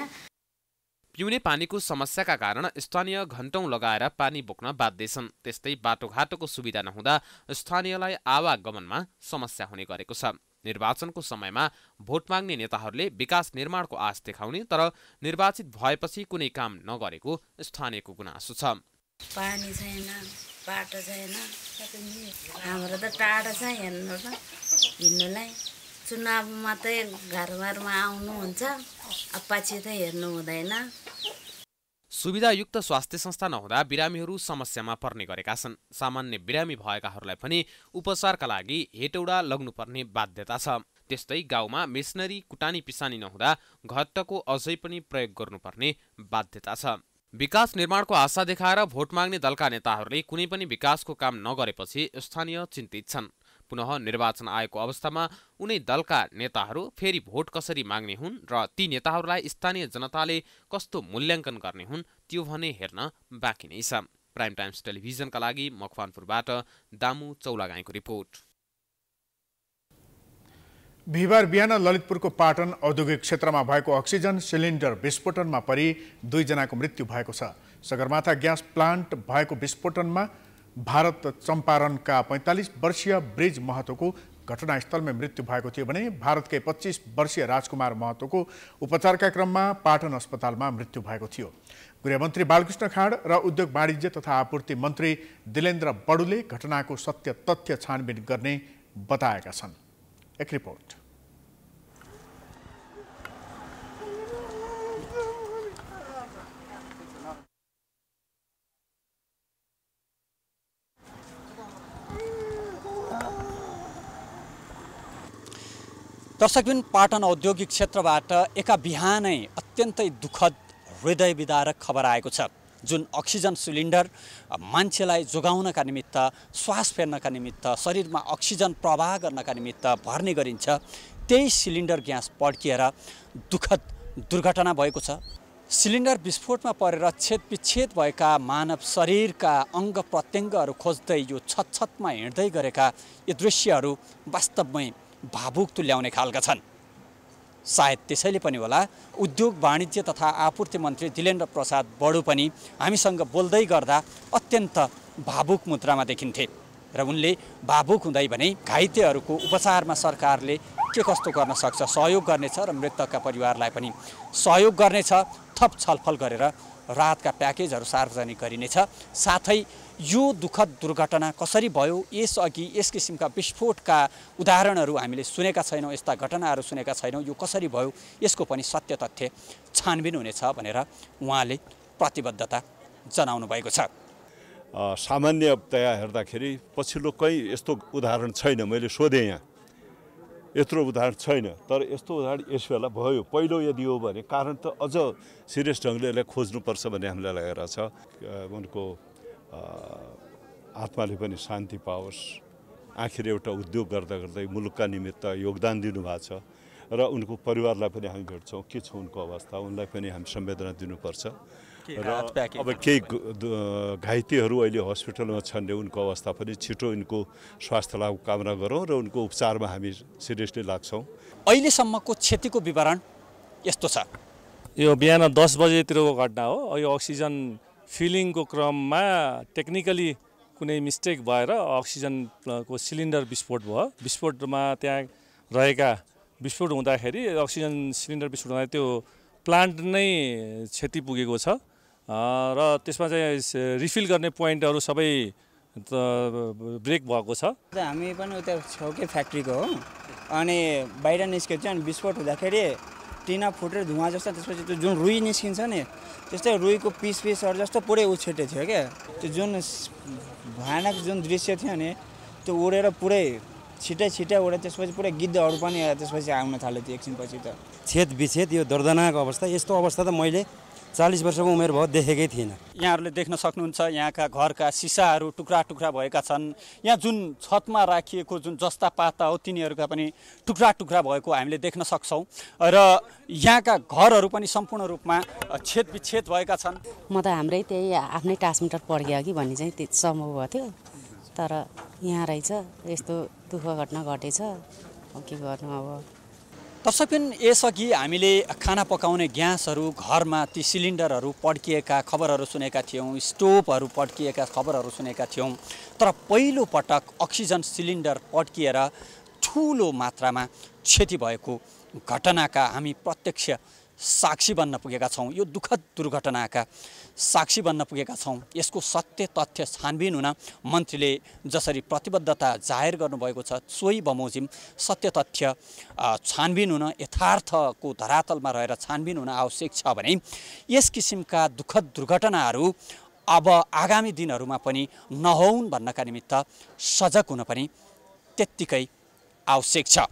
पिउने पानीको समस्याका कारण स्थानीय घन्टौँ लगाएर पानी बोक्न बाध्य छन् त्यस्तै बाटोघाटोको सुविधा नहुँदा स्थानीयलाई आवागमनमा समस्या हुने गरेको छ निर्वाचनको समयमा भोट माग्ने नेताहरूले विकास निर्माणको आश देखाउने तर निर्वाचित भएपछि कुनै काम नगरेको स्थानीयको गुनासो छ पानी छैन बाटो छैन हाम्रो त टाढो छ हेर्नु त हिँड्नुलाई घरघरमा आउनुहुन्छ पछि त हेर्नु हुँदैन सुविधायुक्त स्वास्थ्य संस्था नहुँदा बिरामीहरू समस्यामा पर्ने गरेका छन् सामान्य बिरामी भएकाहरूलाई पनि उपचारका लागि हेटौडा लग्नुपर्ने बाध्यता छ त्यस्तै गाउँमा मेसिनरी कुटानी पिसानी नहुँदा घट्टको अझै पनि प्रयोग गर्नुपर्ने बाध्यता छ विकास निर्माणको आशा देखाएर भोट माग्ने दलका नेताहरूले कुनै पनि विकासको काम नगरेपछि स्थानीय चिन्तित छन् पुनः निर्वाचन आएको अवस्थामा उनै दलका नेताहरू फेरि भोट कसरी माग्ने हुन् र ती नेताहरूलाई स्थानीय जनताले कस्तो मूल्याङ्कन गर्ने हुन् त्यो भने हेर्न बाँकी नै छ प्राइम टाइम्स टेलिभिजनका लागि मकवानपुरबाट दामु चौलागाईको रिपोर्ट बिहिबार बिहान ललितपुरको पाटन औद्योगिक क्षेत्रमा भएको अक्सिजन सिलिन्डर विस्फोटनमा परि दुईजनाको मृत्यु भएको छ सगरमाथा ग्यास प्लान्ट भएको विस्फोटनमा भारत चम्पारणका पैँतालिस वर्षीय ब्रिज महतोको घटनास्थलमै मृत्यु भएको थियो भने भारतकै पच्चिस वर्षीय राजकुमार महतोको उपचारका क्रममा पाटन अस्पतालमा मृत्यु भएको थियो गृहमन्त्री बालकृष्ण खाँड र उद्योग वाणिज्य तथा आपूर्ति मन्त्री दिलेन्द्र बडुले घटनाको सत्य तथ्य छानबिन गर्ने बताएका छन् एक रिपोर्ट दर्शकबिन पाटन औद्योगिक क्षेत्रबाट एका बिहानै अत्यन्तै दुःखद हृदय विदारक खबर आएको छ जुन अक्सिजन सिलिन्डर मान्छेलाई जोगाउनका निमित्त श्वास फेर्नका निमित्त शरीरमा अक्सिजन प्रवाह गर्नका निमित्त भर्ने गरिन्छ त्यही सिलिन्डर ग्यास पड्किएर दुःखद दुर्घटना भएको छ सिलिन्डर विस्फोटमा परेर छेदपिच्छेद भएका मानव शरीरका अङ्ग प्रत्यङ्गहरू खोज्दै यो छतछतमा हिँड्दै गरेका यी दृश्यहरू वास्तवमै भावुक तुल्याउने खालका छन् सायद त्यसैले पनि होला उद्योग वाणिज्य तथा आपूर्ति मन्त्री दिलेन्द्र प्रसाद बडु पनि हामीसँग बोल्दै गर्दा अत्यन्त भावुक मुद्रामा देखिन्थे र उनले भावुक हुँदै भने घाइतेहरूको उपचारमा सरकारले के कस्तो गर्न सक्छ सहयोग गर्नेछ र मृतकका परिवारलाई पनि सहयोग गर्नेछ थप छलफल गरेर राहतका प्याकेजहरू सार्वजनिक गरिनेछ साथै यो दुःखद दुर्घटना कसरी भयो यसअघि यस किसिमका विस्फोटका उदाहरणहरू हामीले सुनेका छैनौँ यस्ता घटनाहरू सुनेका छैनौँ यो कसरी भयो यसको पनि सत्य तथ्य छानबिन हुनेछ भनेर उहाँले प्रतिबद्धता जनाउनु भएको छ सामान्यतया हेर्दाखेरि पछिल्लो कहीँ यस्तो उदाहरण छैन मैले सोधेँ यहाँ यत्रो उदाहरण छैन तर यस्तो उदाहरण यस बेला भयो पहिलो यदि हो भने कारण त अझ सिरियस ढङ्गले यसलाई खोज्नुपर्छ भन्ने हामीलाई लागेर छ उनको आत्माले पनि शान्ति पाओस् आखिर एउटा उद्योग गर्दा गर्दै मुलुकका निमित्त योगदान दिनुभएको छ र उनको परिवारलाई पनि हामी भेट्छौँ के छ उनको अवस्था उनलाई पनि हामी संवेदना दिनुपर्छ र अब केही घाइतेहरू अहिले हस्पिटलमा छन् उनको अवस्था पनि छिटो उनको स्वास्थ्य लाभ कामना गरौँ र उनको उपचारमा हामी सिरियसली लाग्छौँ अहिलेसम्मको क्षतिको विवरण यस्तो छ यो बिहान दस बजेतिरको घटना हो यो अक्सिजन फिलिङको क्रममा टेक्निकली कुनै मिस्टेक भएर अक्सिजनको सिलिन्डर विस्फोट भयो विस्फोटमा त्यहाँ रहेका विस्फोट हुँदाखेरि अक्सिजन सिलिन्डर विस्फोट हुँदाखेरि त्यो प्लान्ट नै क्षति पुगेको छ र त्यसमा चाहिँ रिफिल गर्ने पोइन्टहरू सबै ब्रेक भएको छ हामी पनि उता छेउकै फ्याक्ट्रीको हो अनि बाहिर निस्केको अनि विस्फोट हुँदाखेरि टिना फुटेर धुवा जस्तो त्यसपछि त्यो जुन रुई निस्किन्छ नि त्यस्तै रुईको पिस पिसहरू जस्तो पुरै उछेटे थियो क्या त्यो जुन भयानक जुन दृश्य थियो नि त्यो उडेर पुरै छिटै छिटै उडेर त्यसपछि पुरै गिद्धहरू पनि त्यसपछि आउन थाल्यो त्यो एकछिनपछि त छेद विच्छेद यो दर्दनाक अवस्था यस्तो अवस्था त मैले चालिस वर्षको उमेर भयो देखेकै थिएन यहाँहरूले देख्न सक्नुहुन्छ यहाँका घरका सिसाहरू टुक्रा टुक्रा भएका छन् यहाँ जुन छतमा राखिएको जुन जस्ता पाता हो तिनीहरूका पनि टुक्रा टुक्रा भएको हामीले देख्न सक्छौँ र यहाँका घरहरू पनि सम्पूर्ण रूपमा छेद विच्छेद भएका छन् म त हाम्रै त्यही आफ्नै ट्रान्समिटर पड्क्यो कि भन्ने चाहिँ त्यो सम्भव भएको थियो तर यहाँ रहेछ यस्तो दुःख घटना घटेछ के गर्नु अब दर्शकबिन यसअघि हामीले खाना पकाउने ग्यासहरू घरमा ती सिलिन्डरहरू पड्किएका खबरहरू सुनेका थियौँ स्टोभहरू पड्किएका खबरहरू सुनेका थियौँ तर पहिलोपटक अक्सिजन सिलिन्डर पड्किएर ठुलो मात्रामा क्षति भएको घटनाका हामी प्रत्यक्ष साक्षी बन्न पुगेका छौँ यो दुःखद दुर्घटनाका साक्षी बन्न पुगेका छौँ यसको सत्य तथ्य छानबिन हुन मन्त्रीले जसरी प्रतिबद्धता जाहेर गर्नुभएको छ सोही बमोजिम सत्य तथ्य छानबिन हुन यथार्थको धरातलमा रहेर छानबिन हुन आवश्यक छ भने यस किसिमका दुःखद दुर्घटनाहरू अब आगामी दिनहरूमा पनि नहोउन् भन्नका निमित्त सजग हुन पनि त्यत्तिकै आवश्यक छ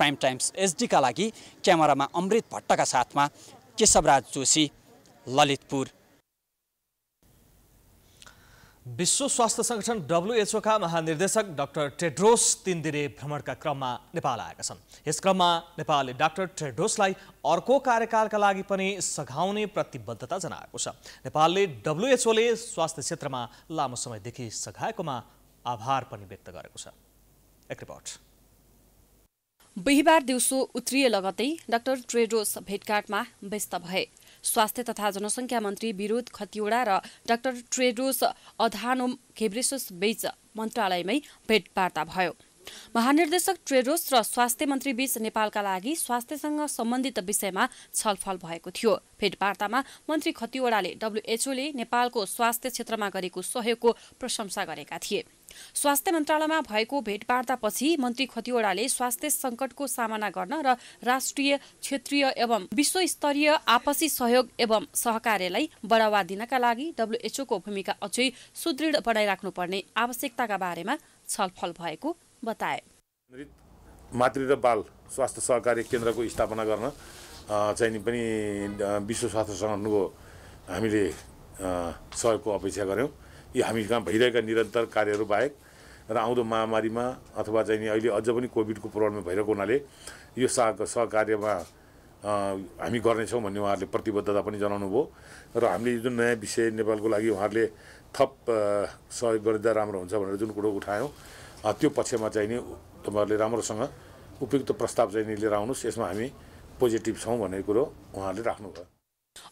प्राइम टाइम्स एचडीका लागि क्यामेरामा अमृत भट्टका साथमा केशवराज जोशी ललितपुर विश्व स्वास्थ्य सङ्गठन डब्लुएचओका महानिर्देशक डाक्टर टेड्रोस तीन दिने भ्रमणका क्रममा नेपाल आएका छन् यस क्रममा नेपालले डाक्टर टेड्रोसलाई अर्को कार्यकालका लागि पनि सघाउने प्रतिबद्धता जनाएको छ नेपालले डब्लुएचओले स्वास्थ्य क्षेत्रमा लामो समयदेखि सघाएकोमा आभार पनि व्यक्त गरेको छ एक रिपोर्ट दिउँसो उत्रिए लगतै डाक्टर ट्रेड्रोस भेटघाटमा व्यस्त भए स्वास्थ्य तथा जनसङ्ख्या मन्त्री विरोध खतिवडा र डाक्टर ट्रेडोस अधानोम घेब्रेसोस बीच मन्त्रालयमै भेटवार्ता भयो महानिर्देशक ट्रेडोस र स्वास्थ्य मन्त्री बीच नेपालका लागि स्वास्थ्यसँग सम्बन्धित विषयमा छलफल भएको थियो भेटवार्तामा मन्त्री खतिवडाले डब्ल्युएचओले नेपालको स्वास्थ्य क्षेत्रमा गरेको सहयोगको प्रशंसा गरेका थिए स्वास्थ्य मन्त्रालयमा भएको भेटवार्तापछि मन्त्री खतिवड़ाले स्वास्थ्य सङ्कटको सामना गर्न र राष्ट्रिय क्षेत्रीय एवं विश्वस्तरीय आपसी सहयोग एवं सहकार्यलाई बढावा दिनका लागि डब्लुएचओको भूमिका अझै सुदृढ बनाइराख्नुपर्ने आवश्यकताका बारेमा छलफल भएको बताए मातृ र बाल स्वास्थ्य सहकार्य केन्द्रको स्थापना गर्न चाहिँ नि पनि विश्व स्वास्थ्य सङ्गठनको हामीले सहयोगको अपेक्षा गऱ्यौँ यी हामीसँग भइरहेका निरन्तर कार्यहरू बाहेक र आउँदो महामारीमा अथवा चाहिँ नि अहिले अझ पनि कोभिडको प्रब्लम भइरहेको हुनाले यो सह सहकार्यमा हामी गर्नेछौँ भन्ने उहाँहरूले प्रतिबद्धता पनि जनाउनु भयो र हामीले जुन नयाँ विषय नेपालको लागि उहाँहरूले थप सहयोग गरिदिँदा राम्रो हुन्छ भनेर जुन कुरो उठायौँ त्यो पक्षमा चाहिँ नि तपाईँहरूले राम्रोसँग उपयुक्त प्रस्ताव चाहिँ नि लिएर आउनुहोस् यसमा हामी पोजिटिभ छौँ भन्ने कुरो उहाँहरूले राख्नुभयो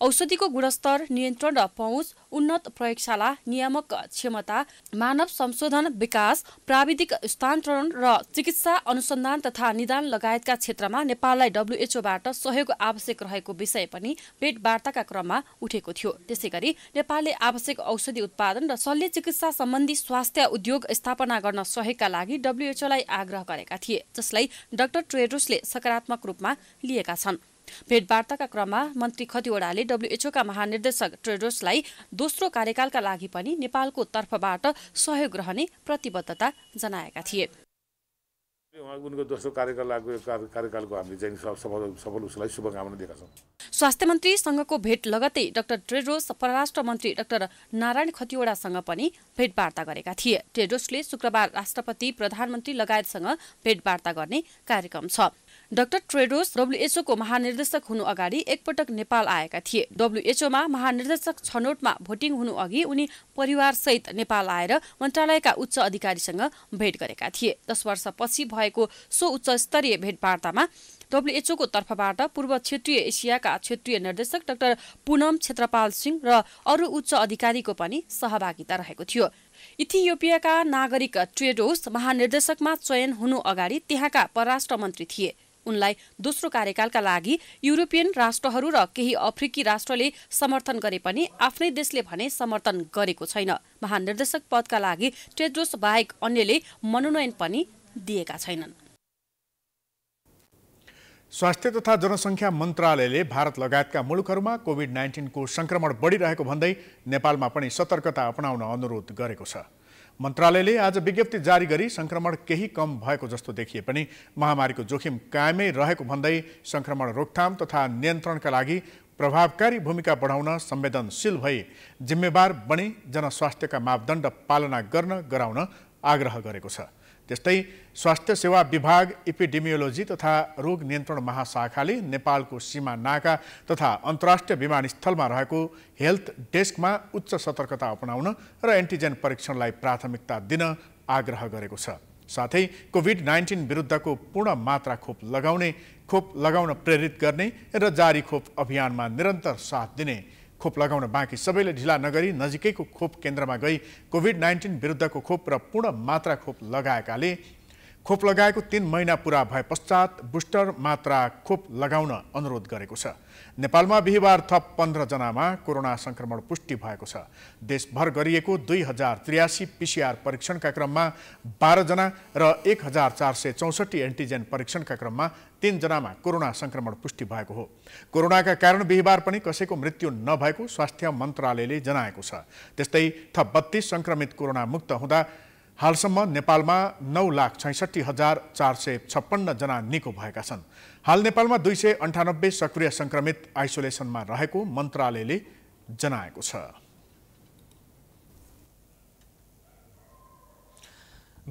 औषधिको गुणस्तर नियन्त्रण र पहुँच उन्नत प्रयोगशाला नियामक क्षमता मानव संशोधन विकास प्राविधिक स्थानान्तरण र चिकित्सा अनुसन्धान तथा निदान लगायतका क्षेत्रमा नेपाललाई डब्लुएचओबाट सहयोग आवश्यक रहेको विषय पनि भेटवार्ताका क्रममा उठेको थियो त्यसै नेपालले आवश्यक औषधि उत्पादन र शल्य चिकित्सा सम्बन्धी स्वास्थ्य उद्योग स्थापना गर्न सहयोगका लागि डब्लुएचओलाई आग्रह गरेका थिए जसलाई डाक्टर ट्रेडोसले सकारात्मक रूपमा लिएका छन् भेटवार्ताका क्रममा मन्त्री खतिवड़ाले डब्लुएचओका महानिर्देशक ट्रेडोसलाई दोस्रो कार्यकालका लागि पनि नेपालको तर्फबाट सहयोग रहने प्रतिबद्धता जनाएका थिए उनको दोस्रो कार्यकालको हामीले सफल शुभकामना दिएका छौँ स्वास्थ्य मन्त्री संघको भेट लगतै डाक्टर ट्रेडोस परराष्ट्र मन्त्री डाक्टर नारायण खतिवड़ासँग पनि भेटवार्ता गरेका थिए ट्रेडोसले शुक्रबार राष्ट्रपति प्रधानमन्त्री लगायतसँग भेटवार्ता गर्ने कार्यक्रम छ डाक्टर ट्रेडोस डब्लुएचओको महानिर्देशक हुनु अगाडि एकपटक नेपाल आएका थिए डब्लुएचओमा महानिर्देशक छनौटमा भोटिङ हुनु अघि उनी परिवारसहित नेपाल आएर मन्त्रालयका उच्च अधिकारीसँग भेट गरेका थिए दस वर्षपछि भएको सो उच्च स्तरीय भेटवार्तामा डब्लुएचओको तर्फबाट पूर्व क्षेत्रीय एसियाका क्षेत्रीय निर्देशक डाक्टर पुनम क्षेत्रपाल सिंह र अरू उच्च अधिकारीको पनि सहभागिता रहेको थियो इथियोपियाका नागरिक ट्रेडोस महानिर्देशकमा चयन हुनु अगाडि त्यहाँका परराष्ट्र मन्त्री थिए उनलाई दोस्रो कार्यकालका लागि युरोपियन राष्ट्रहरू र केही अफ्रिकी राष्ट्रले समर्थन गरे पनि आफ्नै देशले भने समर्थन गरेको छैन महानिर्देशक पदका लागि टेड्रोस बाहेक अन्यले मनोनयन पनि दिएका छैनन् स्वास्थ्य तथा जनसङ्ख्या मन्त्रालयले भारत लगायतका मुलुकहरूमा कोभिड नाइन्टिनको सङ्क्रमण बढिरहेको भन्दै नेपालमा पनि सतर्कता अपनाउन अनुरोध गरेको छ मन्त्रालयले आज विज्ञप्ति जारी गरी सङ्क्रमण केही कम भएको जस्तो देखिए पनि महामारीको जोखिम कायमै रहेको भन्दै सङ्क्रमण रोकथाम तथा नियन्त्रणका लागि प्रभावकारी भूमिका बढाउन संवेदनशील भई जिम्मेवार बनी जनस्वास्थ्यका मापदण्ड पालना गर्न गराउन आग्रह गरेको छ त्यस्तै स्वास्थ्य सेवा विभाग इपिडेमियोलोजी तथा रोग नियन्त्रण महाशाखाले नेपालको सीमा नाका तथा अन्तर्राष्ट्रिय विमानस्थलमा रहेको हेल्थ डेस्कमा उच्च सतर्कता अपनाउन र एन्टिजेन परीक्षणलाई प्राथमिकता दिन आग्रह गरेको छ साथै कोभिड नाइन्टिन विरुद्धको पूर्ण मात्रा खोप लगाउने खोप लगाउन प्रेरित गर्ने र जारी खोप अभियानमा निरन्तर साथ दिने खोप लगाउन बाँकी सबैले ढिला नगरी नजिकैको खोप केन्द्रमा गई कोभिड नाइन्टिन विरुद्धको खोप र पूर्ण मात्रा खोप लगाएकाले खोप लगाएको तीन महिना पुरा भए पश्चात बुस्टर मात्रा खोप लगाउन अनुरोध गरेको छ नेपालमा बिहिबार थप पन्ध्रजनामा कोरोना सङ्क्रमण पुष्टि भएको छ देशभर गरिएको दुई हजार त्रियासी पिसिआर परीक्षणका क्रममा बाह्रजना र एक हजार चार सय चौसठी एन्टिजेन परीक्षणका क्रममा तिनजनामा कोरोना सङ्क्रमण पुष्टि भएको हो कोरोनाका कारण बिहिबार पनि कसैको मृत्यु नभएको स्वास्थ्य मन्त्रालयले जनाएको छ त्यस्तै थप बत्तीस सङ्क्रमित कोरोना मुक्त हुँदा हालसम्म नेपालमा नौ लाख छैसठी हजार चार सय छप्पन्नजना निको भएका छन् हाल नेपालमा दुई सय अन्ठानब्बे सक्रिय संक्रमित आइसोलेसनमा रहेको मन्त्रालयले जनाएको छ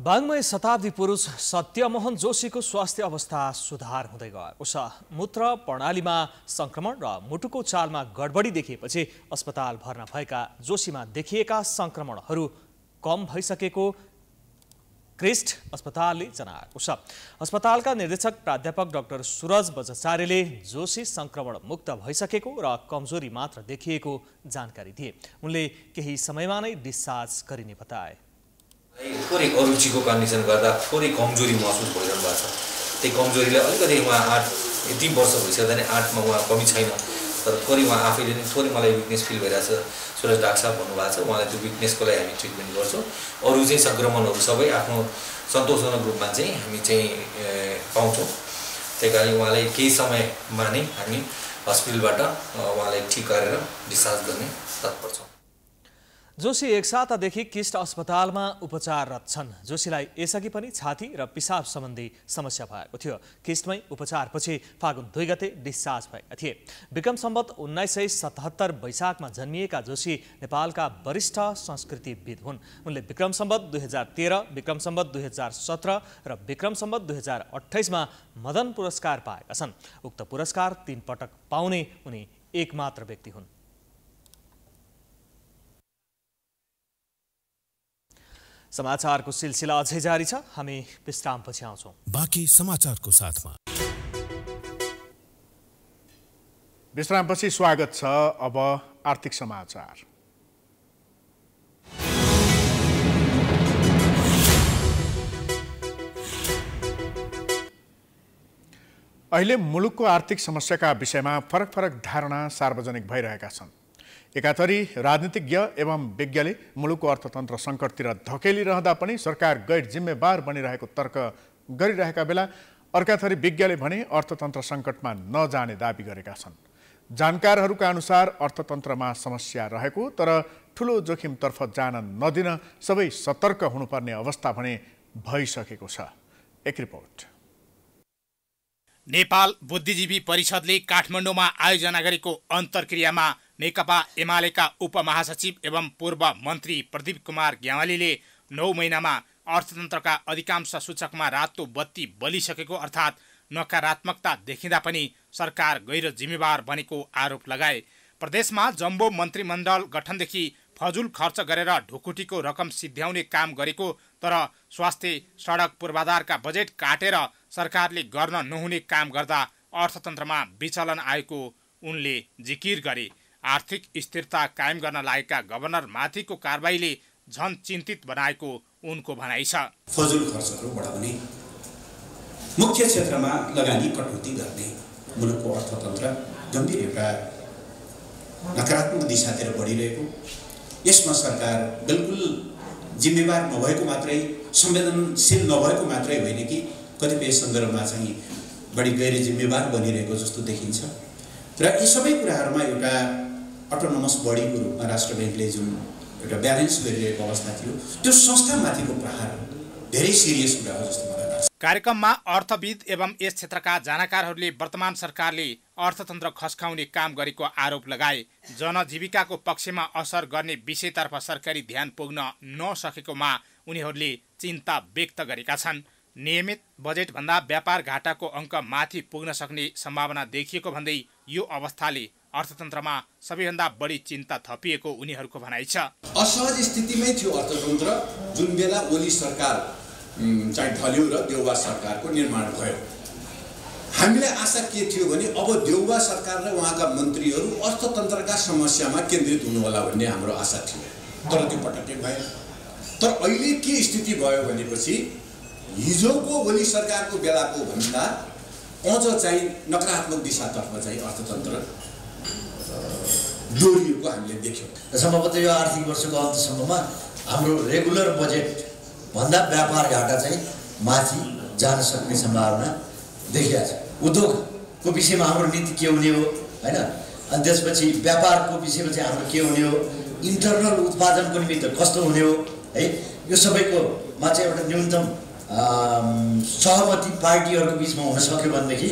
बाङ्मय शताब्दी पुरुष सत्यमोहन जोशीको स्वास्थ्य अवस्था सुधार हुँदै गएको छ मूत्र प्रणालीमा संक्रमण र मुटुको चालमा गडबडी देखिएपछि अस्पताल भर्ना भएका जोशीमा देखिएका संक्रमणहरू कम भइसकेको क्रिस्ट अस्पतालले जनाएको छ अस्पतालका निर्देशक प्राध्यापक डाक्टर सुरज बजाचार्यले जोशी सङ्क्रमण मुक्त भइसकेको र कमजोरी मात्र देखिएको जानकारी दिए उनले केही समयमा नै डिस्चार्ज गरिने बताए थोरै अरुचिको कन्डिसन गर्दा थोरै कमजोरी महसुस भइरहनु भएको छ त्यही कमजोरीलाई अलिकति उहाँ आठ यति वर्ष भइसक्दा नै आठमा उहाँ कमी छैन तर थोरै उहाँ आफैले नै थोरै मलाई विकनेस फिल भइरहेको छ सुरज डाक्टर साहब भन्नुभएको छ उहाँलाई त्यो विकनेसको लागि हामी ट्रिटमेन्ट गर्छौँ अरू चाहिँ सङ्क्रमणहरू सबै आफ्नो सन्तोषजनक रूपमा चाहिँ हामी चाहिँ पाउँछौँ त्यही कारण उहाँलाई केही समयमा नै हामी हस्पिटलबाट उहाँलाई ठिक गरेर डिस्चार्ज गर्ने तत्पर छौँ जोशी एक सातादेखि किस्ट अस्पतालमा उपचाररत छन् जोशीलाई यसअघि पनि छाती र पिसाब सम्बन्धी समस्या भएको थियो किस्टमै उपचारपछि फागुन दुई गते डिस्चार्ज भएका थिए विक्रम सम्बत उन्नाइस सय सतहत्तर वैशाखमा जन्मिएका जोशी नेपालका वरिष्ठ संस्कृतिविद हुन् उनले विक्रम सम्बत दुई हजार तेह्र विक्रम सम्बत दुई हजार सत्र र विक्रम सम्बत दुई हजार अठाइसमा मदन पुरस्कार पाएका छन् उक्त पुरस्कार तीन पटक पाउने उनी एकमात्र व्यक्ति हुन् समाचारको सिलसिला अझै जारी छ हामी विश्रामपछि आउँछौँ बाँकी समाचारको साथमा विश्रामपछि स्वागत छ अब आर्थिक समाचार अहिले मुलुकको आर्थिक समस्याका विषयमा फरक फरक धारणा सार्वजनिक भइरहेका छन् एकाथरी राजनीतिज्ञ एवं विज्ञले मुलुकको अर्थतन्त्र सङ्कटतिर धकेलिरहँदा पनि सरकार गैर जिम्मेवार बनिरहेको तर्क गरिरहेका बेला अर्काथरी विज्ञले भने अर्थतन्त्र सङ्कटमा नजाने दावी गरेका छन् जानकारहरूका अनुसार अर्थतन्त्रमा समस्या रहेको तर ठुलो जोखिमतर्फ जान नदिन सबै सतर्क हुनुपर्ने अवस्था भने भइसकेको छ एक रिपोर्ट नेपाल बुद्धिजीवी परिषदले काठमाडौँमा आयोजना गरेको अन्तर्क्रियामा नेकपा एमालेका उपमहासचिव एवं पूर्व मन्त्री प्रदीप कुमार ग्यावालीले नौ महिनामा अर्थतन्त्रका अधिकांश सूचकमा रातो बत्ती बलिसकेको अर्थात् नकारात्मकता देखिँदा पनि सरकार गैर जिम्मेवार बनेको आरोप लगाए प्रदेशमा जम्बो मन्त्रीमण्डल गठनदेखि फजुल खर्च गरेर ढुकुटीको रकम सिद्ध्याउने काम गरेको तर स्वास्थ्य सडक पूर्वाधारका बजेट काटेर सरकारले गर्न नहुने काम गर्दा अर्थतन्त्रमा विचलन आएको उनले जिकिर गरे आर्थिक स्थिरता कायम गर्न लागेका गभर्नर माथिको कारवाहीले झन चिन्तित बनाएको उनको भनाइ छ फजुल खर्चहरू बढाउने मुख्य क्षेत्रमा लगानी कटौती गर्ने मुलुकको अर्थतन्त्र गम्भीर एउटा नकारात्मक दिशातिर बढिरहेको यसमा सरकार बिल्कुल जिम्मेवार नभएको मात्रै संवेदनशील नभएको मात्रै होइन कि कतिपय सन्दर्भमा चाहिँ बढी गैर जिम्मेवार बनिरहेको जस्तो देखिन्छ र यी सबै कुराहरूमा एउटा अटोनोमस बडीको रूपमा राष्ट्र ब्याङ्कले जुन एउटा ब्यालेन्स गरिरहेको अवस्था थियो त्यो संस्थामाथिको प्रहार धेरै सिरियस कुरा हो जस्तो कार्यक्रममा अर्थविद एवं यस क्षेत्रका जानकारहरूले वर्तमान सरकारले अर्थतन्त्र खस्काउने काम गरेको आरोप लगाए जनजीविकाको पक्षमा असर गर्ने विषयतर्फ सरकारी ध्यान पुग्न नसकेकोमा उनीहरूले चिन्ता व्यक्त गरेका छन् नियमित बजेटभन्दा व्यापार घाटाको अङ्क माथि पुग्न सक्ने सम्भावना देखिएको भन्दै यो अवस्थाले अर्थतन्त्रमा सबैभन्दा बढी चिन्ता थपिएको उनीहरूको भनाइ छ असहज स्थितिमै थियो अर्थतन्त्र जुन बेला ओली सरकार चाहिँ ढल्यो र देउबा सरकारको निर्माण भयो हामीलाई आशा के थियो भने अब देउबा सरकार र उहाँका मन्त्रीहरू अर्थतन्त्रका समस्यामा केन्द्रित हुनुहोला भन्ने हाम्रो आशा थियो तर त्यो पटक्कै भयो तर अहिले के स्थिति भयो भनेपछि हिजोको भोलि सरकारको बेलाको भन्दा अझ चाहिँ नकारात्मक दिशातर्फ चाहिँ अर्थतन्त्र डोरिएको हामीले देख्यौँ सम्भवतः यो आर्थिक वर्षको अन्तसम्ममा हाम्रो रेगुलर बजेट भन्दा व्यापार घाटा चाहिँ माथि जान सक्ने सम्भावना देखिया छ उद्योगको विषयमा हाम्रो नीति के हुने हो होइन अनि त्यसपछि व्यापारको विषयमा चाहिँ हाम्रो के हुने हो इन्टरनल उत्पादनको निमित्त कस्तो हुने हो है यो सबैकोमा चाहिँ एउटा न्यूनतम सहमति पार्टीहरूको बिचमा हुन सक्यो भनेदेखि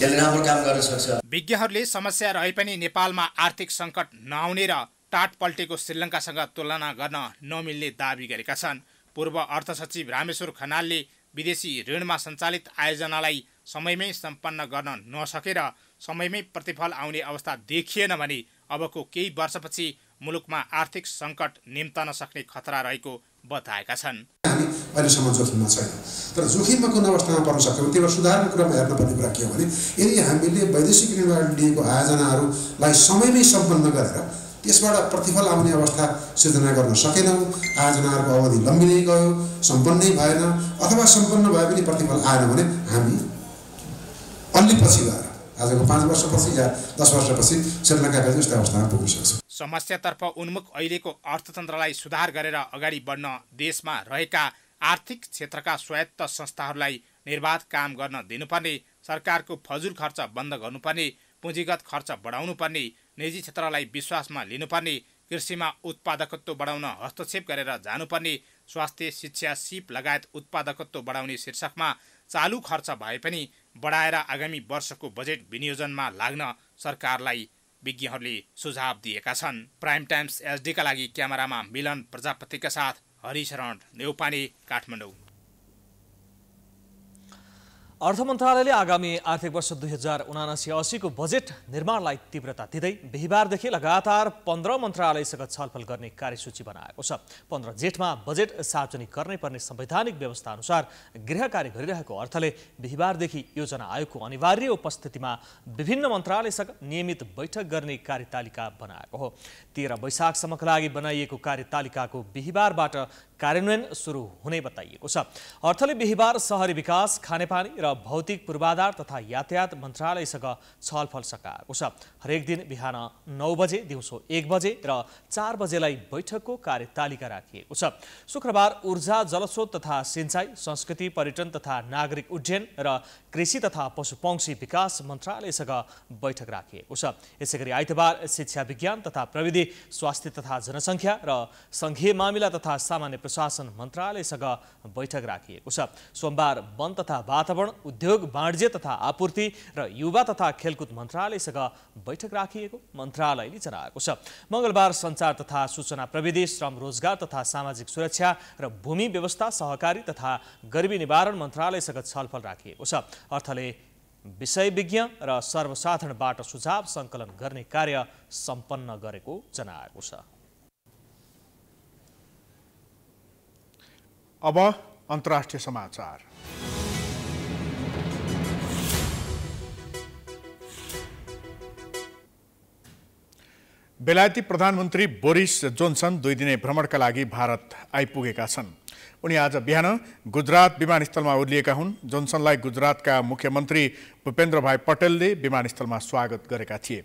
त्यसले राम्रो काम गर्न सक्छ विज्ञहरूले समस्या रहे पनि नेपालमा आर्थिक सङ्कट नआउने र टाट पल्टेको श्रीलङ्कासँग तुलना गर्न नमिल्ने दावी गरेका छन् पूर्व अर्थ सचिव रामेश्वर खनालले विदेशी ऋणमा सञ्चालित आयोजनालाई समयमै सम्पन्न गर्न नसकेर समयमै प्रतिफल आउने अवस्था देखिएन भने अबको केही वर्षपछि मुलुकमा आर्थिक सङ्कट निम्तन सक्ने खतरा रहेको बताएका छन् अहिलेसम्म जोखिममा छैन तर जोखिममा कुन अवस्थामा पर्न सक्यौँ त्यसलाई सुधारको कुरामा हेर्नुपर्ने कुरा के हो भने यदि हामीले वैदेशिक ऋणबाट लिएको आयोजनाहरूलाई समयमै सम्पन्न गरेर त्यसबाट प्रतिफल आउने अवस्था सिर्जना गर्न सकेनौँ आयोजनाहरूको अवधि लम्बिँदै गयो सम्पन्नै भएन अथवा सम्पन्न भए पनि प्रतिफल आएन भने हामी अलि पछि गएर आजको पाँच वर्षपछि या दस वर्षपछि श्रीलङ्काका यस्तो अवस्थामा पुग्न सक्छ समस्यातर्फ उन्मुख अहिलेको अर्थतन्त्रलाई सुधार गरेर अगाडि बढ्न देशमा रहेका आर्थिक क्षेत्रका स्वायत्त संस्थाहरूलाई निर्बाध काम गर्न दिनुपर्ने सरकारको फजुल खर्च बन्द गर्नुपर्ने पुँजीगत खर्च बढाउनुपर्ने निजी क्षेत्रलाई विश्वासमा लिनुपर्ने कृषिमा उत्पादकत्व बढाउन हस्तक्षेप गरेर जानुपर्ने स्वास्थ्य शिक्षा सिप लगायत उत्पादकत्व बढाउने शीर्षकमा चालु खर्च भए पनि बढाएर आगामी वर्षको बजेट विनियोजनमा लाग्न सरकारलाई विज्ञहरूले सुझाव दिएका छन् प्राइम टाइम्स एसडीका लागि क्यामेरामा मिलन प्रजापतिका साथ हरिशरण नेउपाने काठमाडौँ अर्थ मन्त्रालयले आगामी आर्थिक वर्ष दुई हजार उनासी असीको बजेट निर्माणलाई तीव्रता दिँदै बिहिबारदेखि लगातार पन्ध्र मन्त्रालयसँग छलफल गर्ने कार्यसूची बनाएको छ पन्ध्र जेठमा बजेट सार्वजनिक गर्नै पर्ने संवैधानिक व्यवस्था अनुसार गृह कार्य गरिरहेको अर्थले बिहिबारदेखि योजना आयोगको अनिवार्य उपस्थितिमा विभिन्न मन्त्रालयसँग नियमित बैठक गर्ने कार्यतालिका बनाएको हो तेह्र वैशाखसम्मका लागि बनाइएको कार्यतालिकाको बिहिबारबाट कार्यान्वयन सुरु हुने बताइएको छ अर्थले बिहिबार सहरी विकास खानेपानी र र भौतिक पूर्वाधार तथा यातायात मन्त्रालयसँग छलफल सकाएको छ हरेक दिन बिहान नौ बजे दिउँसो एक बजे र चार बजेलाई बैठकको कार्यतालिका राखिएको छ शुक्रबार ऊर्जा जलस्रोत तथा सिंचाइ संस्कृति पर्यटन तथा नागरिक उड्डयन र कृषि तथा पशुपंक्षी विकास मन्त्रालयसँग बैठक राखिएको छ यसै गरी आइतबार शिक्षा विज्ञान तथा प्रविधि स्वास्थ्य तथा जनसङ्ख्या र सङ्घीय मामिला तथा सामान्य प्रशासन मन्त्रालयसँग बैठक राखिएको छ सोमबार वन तथा वातावरण उद्योग वाणिज्य तथा आपूर्ति र युवा तथा खेलकुद मन्त्रालयसँग बैठक राखिएको मन्त्रालयले जनाएको छ मङ्गलबार सञ्चार तथा सूचना प्रविधि श्रम रोजगार तथा सामाजिक सुरक्षा र भूमि व्यवस्था सहकारी तथा गरिबी निवारण मन्त्रालयसँग छलफल राखिएको छ अर्थले विषयविज्ञ र सर्वसाधारणबाट सुझाव सङ्कलन गर्ने कार्य सम्पन्न गरेको जनाएको छ अब अन्तर्राष्ट्रिय समाचार बेलायती प्रधानमन्त्री बोरिस जोन्सन दुई दिने भ्रमणका लागि भारत आइपुगेका छन् उनी आज बिहान गुजरात विमानस्थलमा ओर्लिएका हुन् जोन्सनलाई गुजरातका मुख्यमन्त्री भूपेन्द्र भाइ पटेलले विमानस्थलमा स्वागत गरेका थिए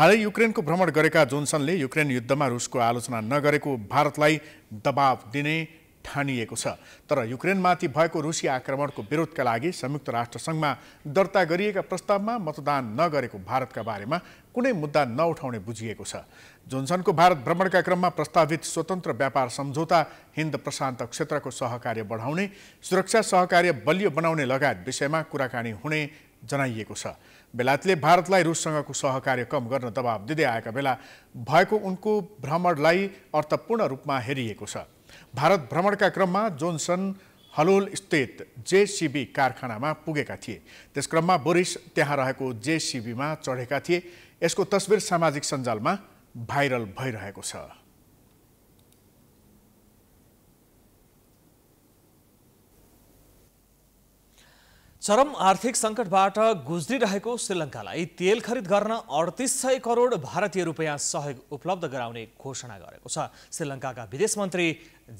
हालै युक्रेनको भ्रमण गरेका जोन्सनले युक्रेन युद्धमा रुसको आलोचना नगरेको भारतलाई दबाव दिने ठानिएको छ तर युक्रेनमाथि भएको रुसी आक्रमणको विरोधका लागि संयुक्त राष्ट्रसङ्घमा दर्ता गरिएका प्रस्तावमा मतदान नगरेको भारतका बारेमा कुनै मुद्दा नउठाउने बुझिएको छ जोन्सनको भारत भ्रमणका क्रममा प्रस्तावित स्वतन्त्र व्यापार सम्झौता हिन्द प्रशान्त क्षेत्रको सहकार्य बढाउने सुरक्षा सहकार्य बलियो बनाउने लगायत विषयमा कुराकानी हुने जनाइएको छ बेलायतले भारतलाई रुससँगको सहकार्य कम गर्न दबाब दिँदै आएका बेला भएको उनको भ्रमणलाई अर्थपूर्ण रूपमा हेरिएको छ भारत भ्रमणका क्रममा जोन्सन हलोल स्थित जेसिबी कारखानामा पुगेका थिए क्रममा बोरिस त्यहाँ रहेको जेसिबीमा चढेका थिए यसको तस्विर सामाजिक सञ्जालमा भाइरल भइरहेको छ चरम आर्थिक सङ्कटबाट गुज्रिरहेको श्रीलङ्कालाई तेल खरिद गर्न अडतिस सय करोड भारतीय रुपियाँ सहयोग उपलब्ध गराउने घोषणा गरेको छ श्रीलङ्काका विदेश मन्त्री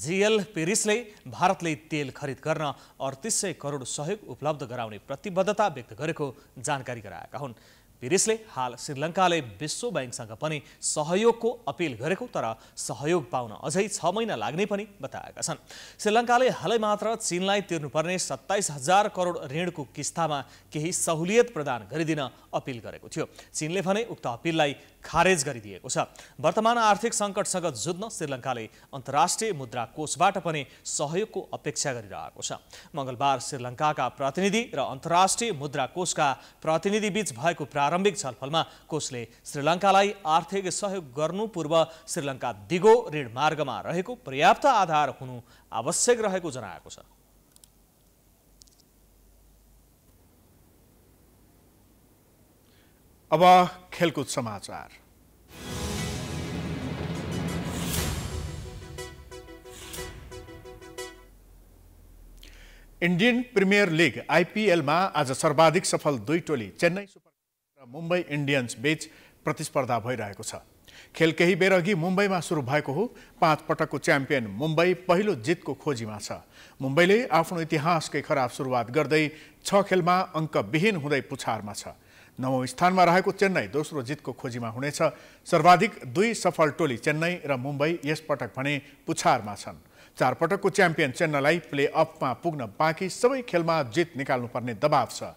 जिएल पेरिसले भारतले तेल खरिद गर्न अडतिस सय करोड सहयोग उपलब्ध गराउने प्रतिबद्धता व्यक्त गरेको जानकारी गराएका हुन् पेरिसले हाल श्रीलङ्काले विश्व ब्याङ्कसँग पनि सहयोगको अपिल गरेको तर सहयोग पाउन अझै छ महिना लाग्ने पनि बताएका छन् श्रीलङ्काले हालै मात्र चीनलाई तिर्नुपर्ने सत्ताइस हजार करोड ऋणको किस्तामा केही सहुलियत प्रदान गरिदिन अपिल गरेको थियो चीनले भने उक्त अपिललाई खारेज गरिदिएको छ वर्तमान आर्थिक सङ्कटसँग जुझ्न श्रीलङ्काले अन्तर्राष्ट्रिय मुद्रा कोषबाट पनि सहयोगको अपेक्षा गरिरहेको छ मङ्गलबार श्रीलङ्काका प्रतिनिधि र अन्तर्राष्ट्रिय मुद्रा कोषका प्रतिनिधिबीच भएको प्रा प्रारम्भिक छलफलमा कोषले श्रीलङ्कालाई आर्थिक सहयोग गर्नु पूर्व श्रीलङ्का दिगो ऋण मार्गमा रहेको पर्याप्त आधार हुनु आवश्यक रहेको जनाएको छ अब खेलकुद समाचार इन्डियन प्रिमियर लिग आइपिएलमा आज सर्वाधिक सफल दुई टोली चेन्नई सुपर मुम्बई इन्डियन्स बीच प्रतिस्पर्धा भइरहेको छ खेल केही बेर अघि मुम्बईमा सुरु भएको हो पाँच पटकको च्याम्पियन मुम्बई पहिलो जितको खोजीमा छ मुम्बईले आफ्नो इतिहासकै खराब सुरुवात गर्दै छ खेलमा अङ्कविहीन हुँदै पुछारमा छ नवौँ स्थानमा रहेको चेन्नई दोस्रो जितको खोजीमा हुनेछ सर्वाधिक दुई सफल टोली चेन्नई र मुम्बई यसपटक भने पुछारमा छन् चार पटकको च्याम्पियन चेन्नईलाई प्लेअफमा पुग्न बाँकी सबै खेलमा जित निकाल्नुपर्ने दबाव छ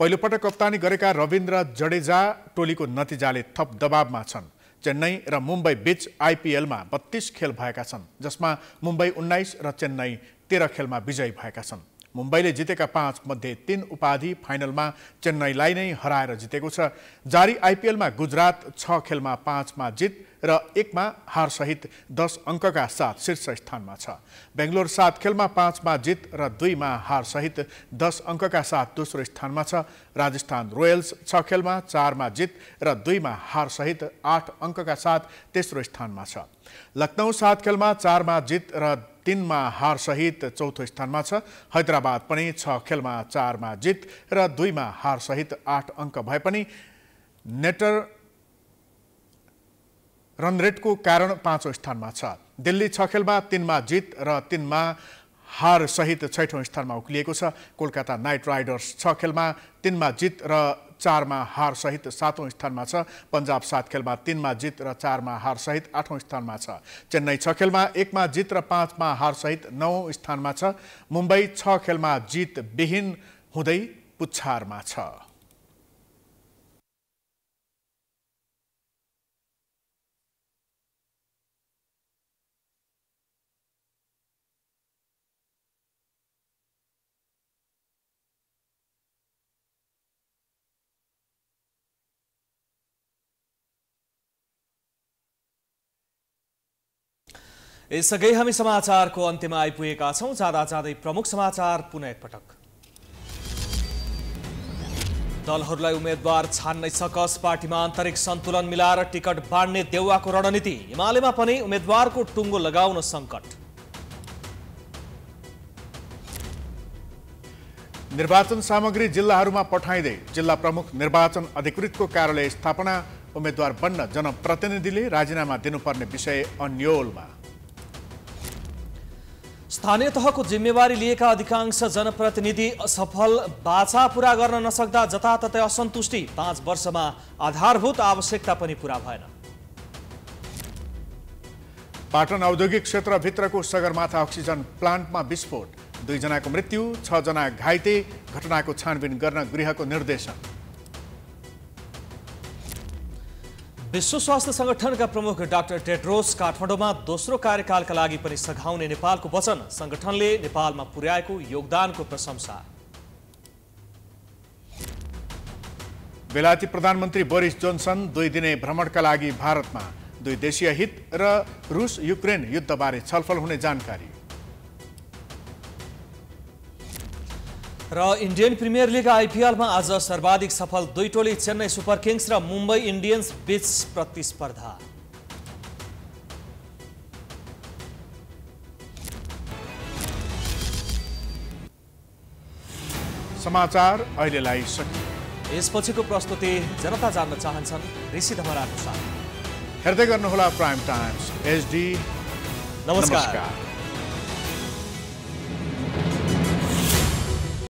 पहिलोपटक कप्तानी गरेका रविन्द्र जडेजा टोलीको नतिजाले थप दबावमा छन् चेन्नई र मुम्बई बीच आइपिएलमा बत्तीस खेल भएका छन् जसमा मुम्बई उन्नाइस र चेन्नई तेह्र खेलमा विजयी भएका छन् मुम्बईले जितेका पाँच मध्ये तीन उपाधि फाइनलमा चेन्नईलाई नै हराएर जितेको छ जारी आइपिएलमा गुजरात छ खेलमा पाँचमा जित र एकमा हारसहित दस अङ्कका साथ शीर्ष स्थानमा छ बेङ्गलोर सात खेलमा पाँचमा जित र दुईमा हारसहित दस अङ्कका साथ दोस्रो स्थानमा छ राजस्थान रोयल्स छ खेलमा चारमा जित र दुईमा हारसहित आठ अङ्कका साथ तेस्रो स्थानमा छ लखनऊ सात खेलमा चारमा जित र तिनमा हारसहित चौथो स्थानमा छ हैदराबाद पनि छ खेलमा चारमा जित र दुईमा हारसहित आठ अङ्क भए पनि नेटर रनरेटको कारण पाँचौँ स्थानमा छ दिल्ली छ खेलमा तिनमा जित र तिनमा हारसहित छैठौँ स्थानमा उक्लिएको छ कोलकाता नाइट राइडर्स छ खेलमा तिनमा जित र चारमा हारसहित सातौँ स्थानमा छ पन्जाब सात खेलमा तिनमा जित र चारमा हारसहित आठौँ स्थानमा छ चेन्नई छ खेलमा एकमा जित र पाँचमा हारसहित नौ स्थानमा छ मुम्बई छ खेलमा जित विहीन हुँदै पुच्छारमा छ यसअघि हामी समाचारको अन्त्यमा आइपुगेका छौँ जाँदा जाँदै प्रमुख समाचार पुनः एकपटक दलहरूलाई उम्मेद्वार छान्नै सकस पार्टीमा आन्तरिक सन्तुलन मिलाएर टिकट बाँड्ने देउवाको रणनीति हिमालयमा पनि उम्मेद्वारको टुङ्गो लगाउन सङ्कट निर्वाचन सामग्री जिल्लाहरूमा पठाइँदै जिल्ला प्रमुख निर्वाचन अधिकृतको कार्यालय स्थापना उम्मेद्वार बन्न जनप्रतिनिधिले राजीनामा दिनुपर्ने विषय अन्यलमा स्थानीय तहको जिम्मेवारी लिएका अधिकांश जनप्रतिनिधि असफल बाचा पुरा गर्न नसक्दा जताततै असन्तुष्टि पाँच वर्षमा आधारभूत आवश्यकता पनि पुरा भएन पाटन औद्योगिक क्षेत्रभित्रको सगरमाथा अक्सिजन प्लान्टमा विस्फोट दुईजनाको मृत्यु छजना घाइते घटनाको छानबिन गर्न गृहको निर्देशन विश्व स्वास्थ्य संगठनका प्रमुख डाक्टर टेड्रोस काठमाडौँमा दोस्रो कार्यकालका लागि पनि सघाउने नेपालको वचन संगठनले नेपालमा पुर्याएको योगदानको प्रशंसा बेलायती प्रधानमन्त्री बोरिस जोन्सन दुई दिने भ्रमणका लागि भारतमा दुई देशीय हित र रुस युक्रेन युद्धबारे छलफल हुने जानकारी र इन्डियन प्रिमियर लिग आइपिएलमा आज सर्वाधिक सफल दुई टोली चेन्नई सुपर किङ्स र मुम्बई इन्डियन्स बीच प्रतिस्पर्धा समाचार अहिलेलाई सकियो यसपछिको प्रस्तुति जनता जान्न चाहन्छन् ऋषि धमराको साथ हेर्दै गर्नुहोला प्राइम टाइम्स एचडी नमस्कार, नमस्कार।